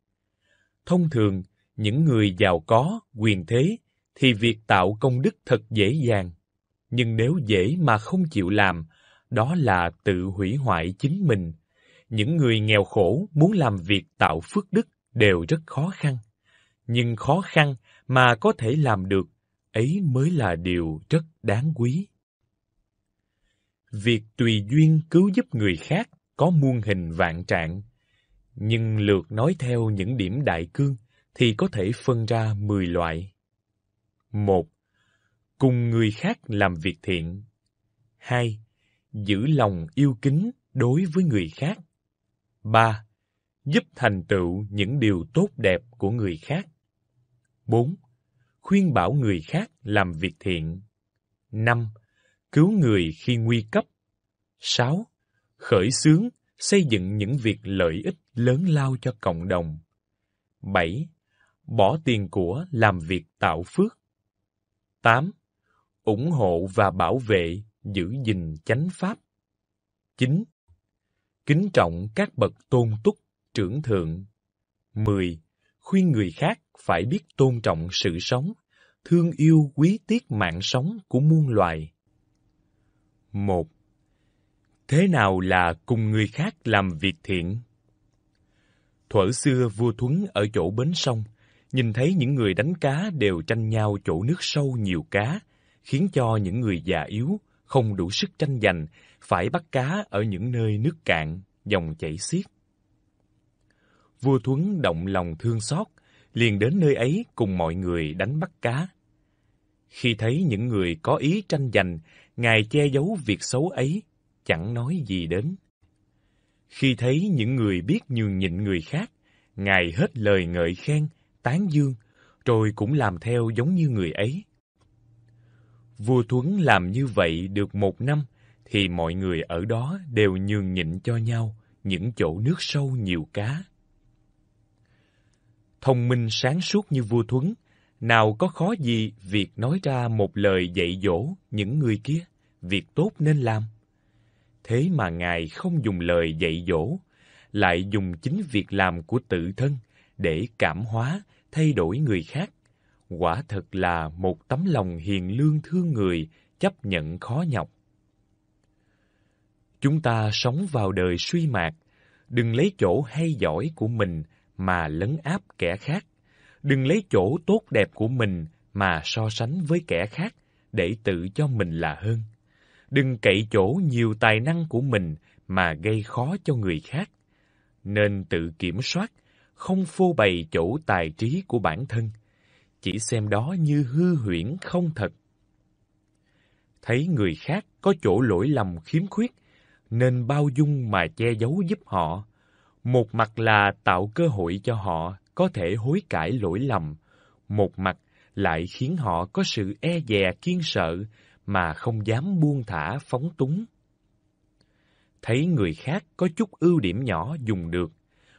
Thông thường, những người giàu có, quyền thế, thì việc tạo công đức thật dễ dàng. Nhưng nếu dễ mà không chịu làm, đó là tự hủy hoại chính mình. Những người nghèo khổ muốn làm việc tạo phước đức đều rất khó khăn. Nhưng khó khăn mà có thể làm được, ấy mới là điều rất đáng quý việc tùy duyên cứu giúp người khác có muôn hình vạn trạng, nhưng lượt nói theo những điểm đại cương thì có thể phân ra 10 loại. 1. Cùng người khác làm việc thiện. 2. Giữ lòng yêu kính đối với người khác. 3. Giúp thành tựu những điều tốt đẹp của người khác. 4. Khuyên bảo người khác làm việc thiện. 5 cứu người khi nguy cấp. 6. Khởi xướng, xây dựng những việc lợi ích lớn lao cho cộng đồng. 7. Bỏ tiền của làm việc tạo phước. 8. ủng hộ và bảo vệ, giữ gìn chánh pháp. 9. Kính trọng các bậc tôn túc, trưởng thượng. 10. Khuyên người khác phải biết tôn trọng sự sống, thương yêu quý tiết mạng sống của muôn loài. 1. Thế nào là cùng người khác làm việc thiện? Thuở xưa vua Thuấn ở chỗ bến sông, nhìn thấy những người đánh cá đều tranh nhau chỗ nước sâu nhiều cá, khiến cho những người già yếu không đủ sức tranh giành, phải bắt cá ở những nơi nước cạn, dòng chảy xiết. Vua Thuấn động lòng thương xót, liền đến nơi ấy cùng mọi người đánh bắt cá. Khi thấy những người có ý tranh giành Ngài che giấu việc xấu ấy, chẳng nói gì đến. Khi thấy những người biết nhường nhịn người khác, Ngài hết lời ngợi khen, tán dương, rồi cũng làm theo giống như người ấy. Vua Thuấn làm như vậy được một năm, thì mọi người ở đó đều nhường nhịn cho nhau những chỗ nước sâu nhiều cá. Thông minh sáng suốt như vua Thuấn, nào có khó gì việc nói ra một lời dạy dỗ những người kia? việc tốt nên làm. Thế mà Ngài không dùng lời dạy dỗ, lại dùng chính việc làm của tự thân để cảm hóa, thay đổi người khác. Quả thật là một tấm lòng hiền lương thương người, chấp nhận khó nhọc. Chúng ta sống vào đời suy mạc, đừng lấy chỗ hay giỏi của mình mà lấn áp kẻ khác. Đừng lấy chỗ tốt đẹp của mình mà so sánh với kẻ khác để tự cho mình là hơn đừng cậy chỗ nhiều tài năng của mình mà gây khó cho người khác. Nên tự kiểm soát, không phô bày chỗ tài trí của bản thân, chỉ xem đó như hư huyễn không thật. Thấy người khác có chỗ lỗi lầm khiếm khuyết, nên bao dung mà che giấu giúp họ. Một mặt là tạo cơ hội cho họ có thể hối cải lỗi lầm, một mặt lại khiến họ có sự e dè kiên sợ mà không dám buông thả phóng túng. Thấy người khác có chút ưu điểm nhỏ dùng được,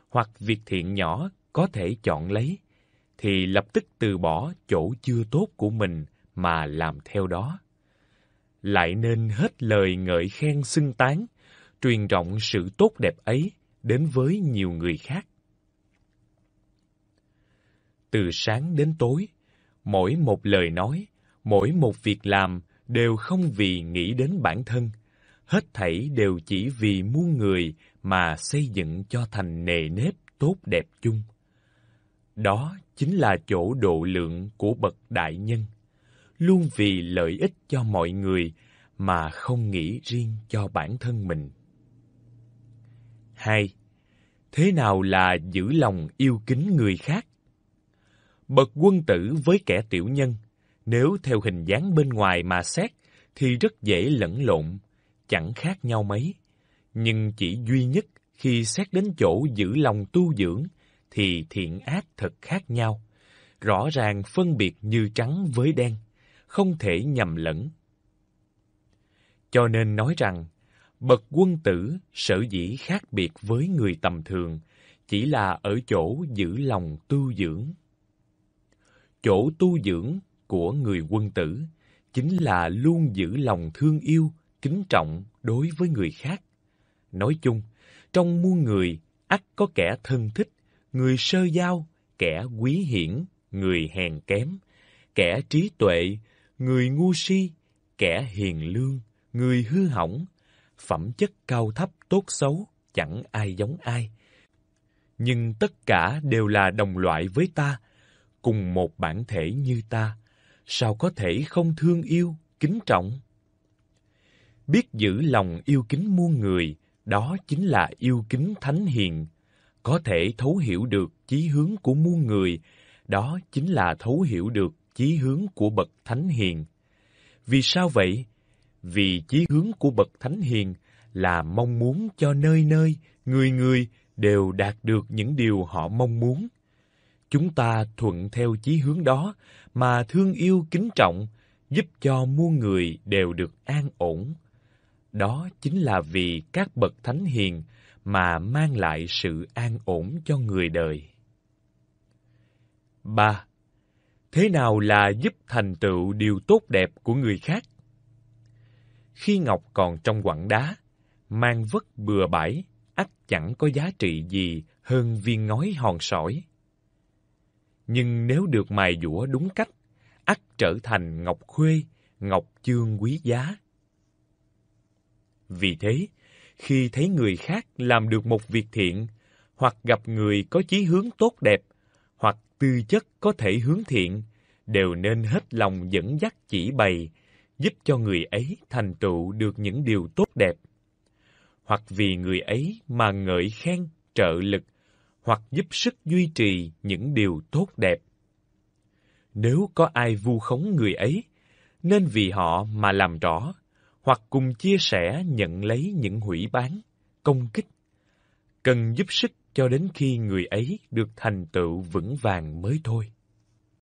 hoặc việc thiện nhỏ có thể chọn lấy, thì lập tức từ bỏ chỗ chưa tốt của mình mà làm theo đó. Lại nên hết lời ngợi khen xưng tán, truyền rộng sự tốt đẹp ấy đến với nhiều người khác. Từ sáng đến tối, mỗi một lời nói, mỗi một việc làm đều không vì nghĩ đến bản thân, hết thảy đều chỉ vì muôn người mà xây dựng cho thành nề nếp tốt đẹp chung. Đó chính là chỗ độ lượng của bậc đại nhân, luôn vì lợi ích cho mọi người mà không nghĩ riêng cho bản thân mình. 2. Thế nào là giữ lòng yêu kính người khác? Bậc quân tử với kẻ tiểu nhân, nếu theo hình dáng bên ngoài mà xét thì rất dễ lẫn lộn, chẳng khác nhau mấy. Nhưng chỉ duy nhất khi xét đến chỗ giữ lòng tu dưỡng thì thiện ác thật khác nhau. Rõ ràng phân biệt như trắng với đen, không thể nhầm lẫn. Cho nên nói rằng, bậc quân tử sở dĩ khác biệt với người tầm thường chỉ là ở chỗ giữ lòng tu dưỡng. Chỗ tu dưỡng của người quân tử chính là luôn giữ lòng thương yêu, kính trọng đối với người khác. Nói chung, trong muôn người, ắt có kẻ thân thích, người sơ giao, kẻ quý hiển, người hèn kém, kẻ trí tuệ, người ngu si, kẻ hiền lương, người hư hỏng, phẩm chất cao thấp tốt xấu chẳng ai giống ai. Nhưng tất cả đều là đồng loại với ta, cùng một bản thể như ta, sao có thể không thương yêu, kính trọng? Biết giữ lòng yêu kính muôn người, đó chính là yêu kính thánh hiền. Có thể thấu hiểu được chí hướng của muôn người, đó chính là thấu hiểu được chí hướng của bậc thánh hiền. Vì sao vậy? Vì chí hướng của bậc thánh hiền là mong muốn cho nơi nơi, người người đều đạt được những điều họ mong muốn. Chúng ta thuận theo chí hướng đó mà thương yêu kính trọng, giúp cho muôn người đều được an ổn. Đó chính là vì các bậc thánh hiền mà mang lại sự an ổn cho người đời. Ba, Thế nào là giúp thành tựu điều tốt đẹp của người khác? Khi ngọc còn trong quặng đá, mang vất bừa bãi, ắt chẳng có giá trị gì hơn viên ngói hòn sỏi nhưng nếu được mài dũa đúng cách, ắt trở thành ngọc khuê, ngọc chương quý giá. Vì thế, khi thấy người khác làm được một việc thiện, hoặc gặp người có chí hướng tốt đẹp, hoặc tư chất có thể hướng thiện, đều nên hết lòng dẫn dắt chỉ bày, giúp cho người ấy thành tựu được những điều tốt đẹp. Hoặc vì người ấy mà ngợi khen, trợ lực, hoặc giúp sức duy trì những điều tốt đẹp. Nếu có ai vu khống người ấy, nên vì họ mà làm rõ, hoặc cùng chia sẻ nhận lấy những hủy bán, công kích, cần giúp sức cho đến khi người ấy được thành tựu vững vàng mới thôi.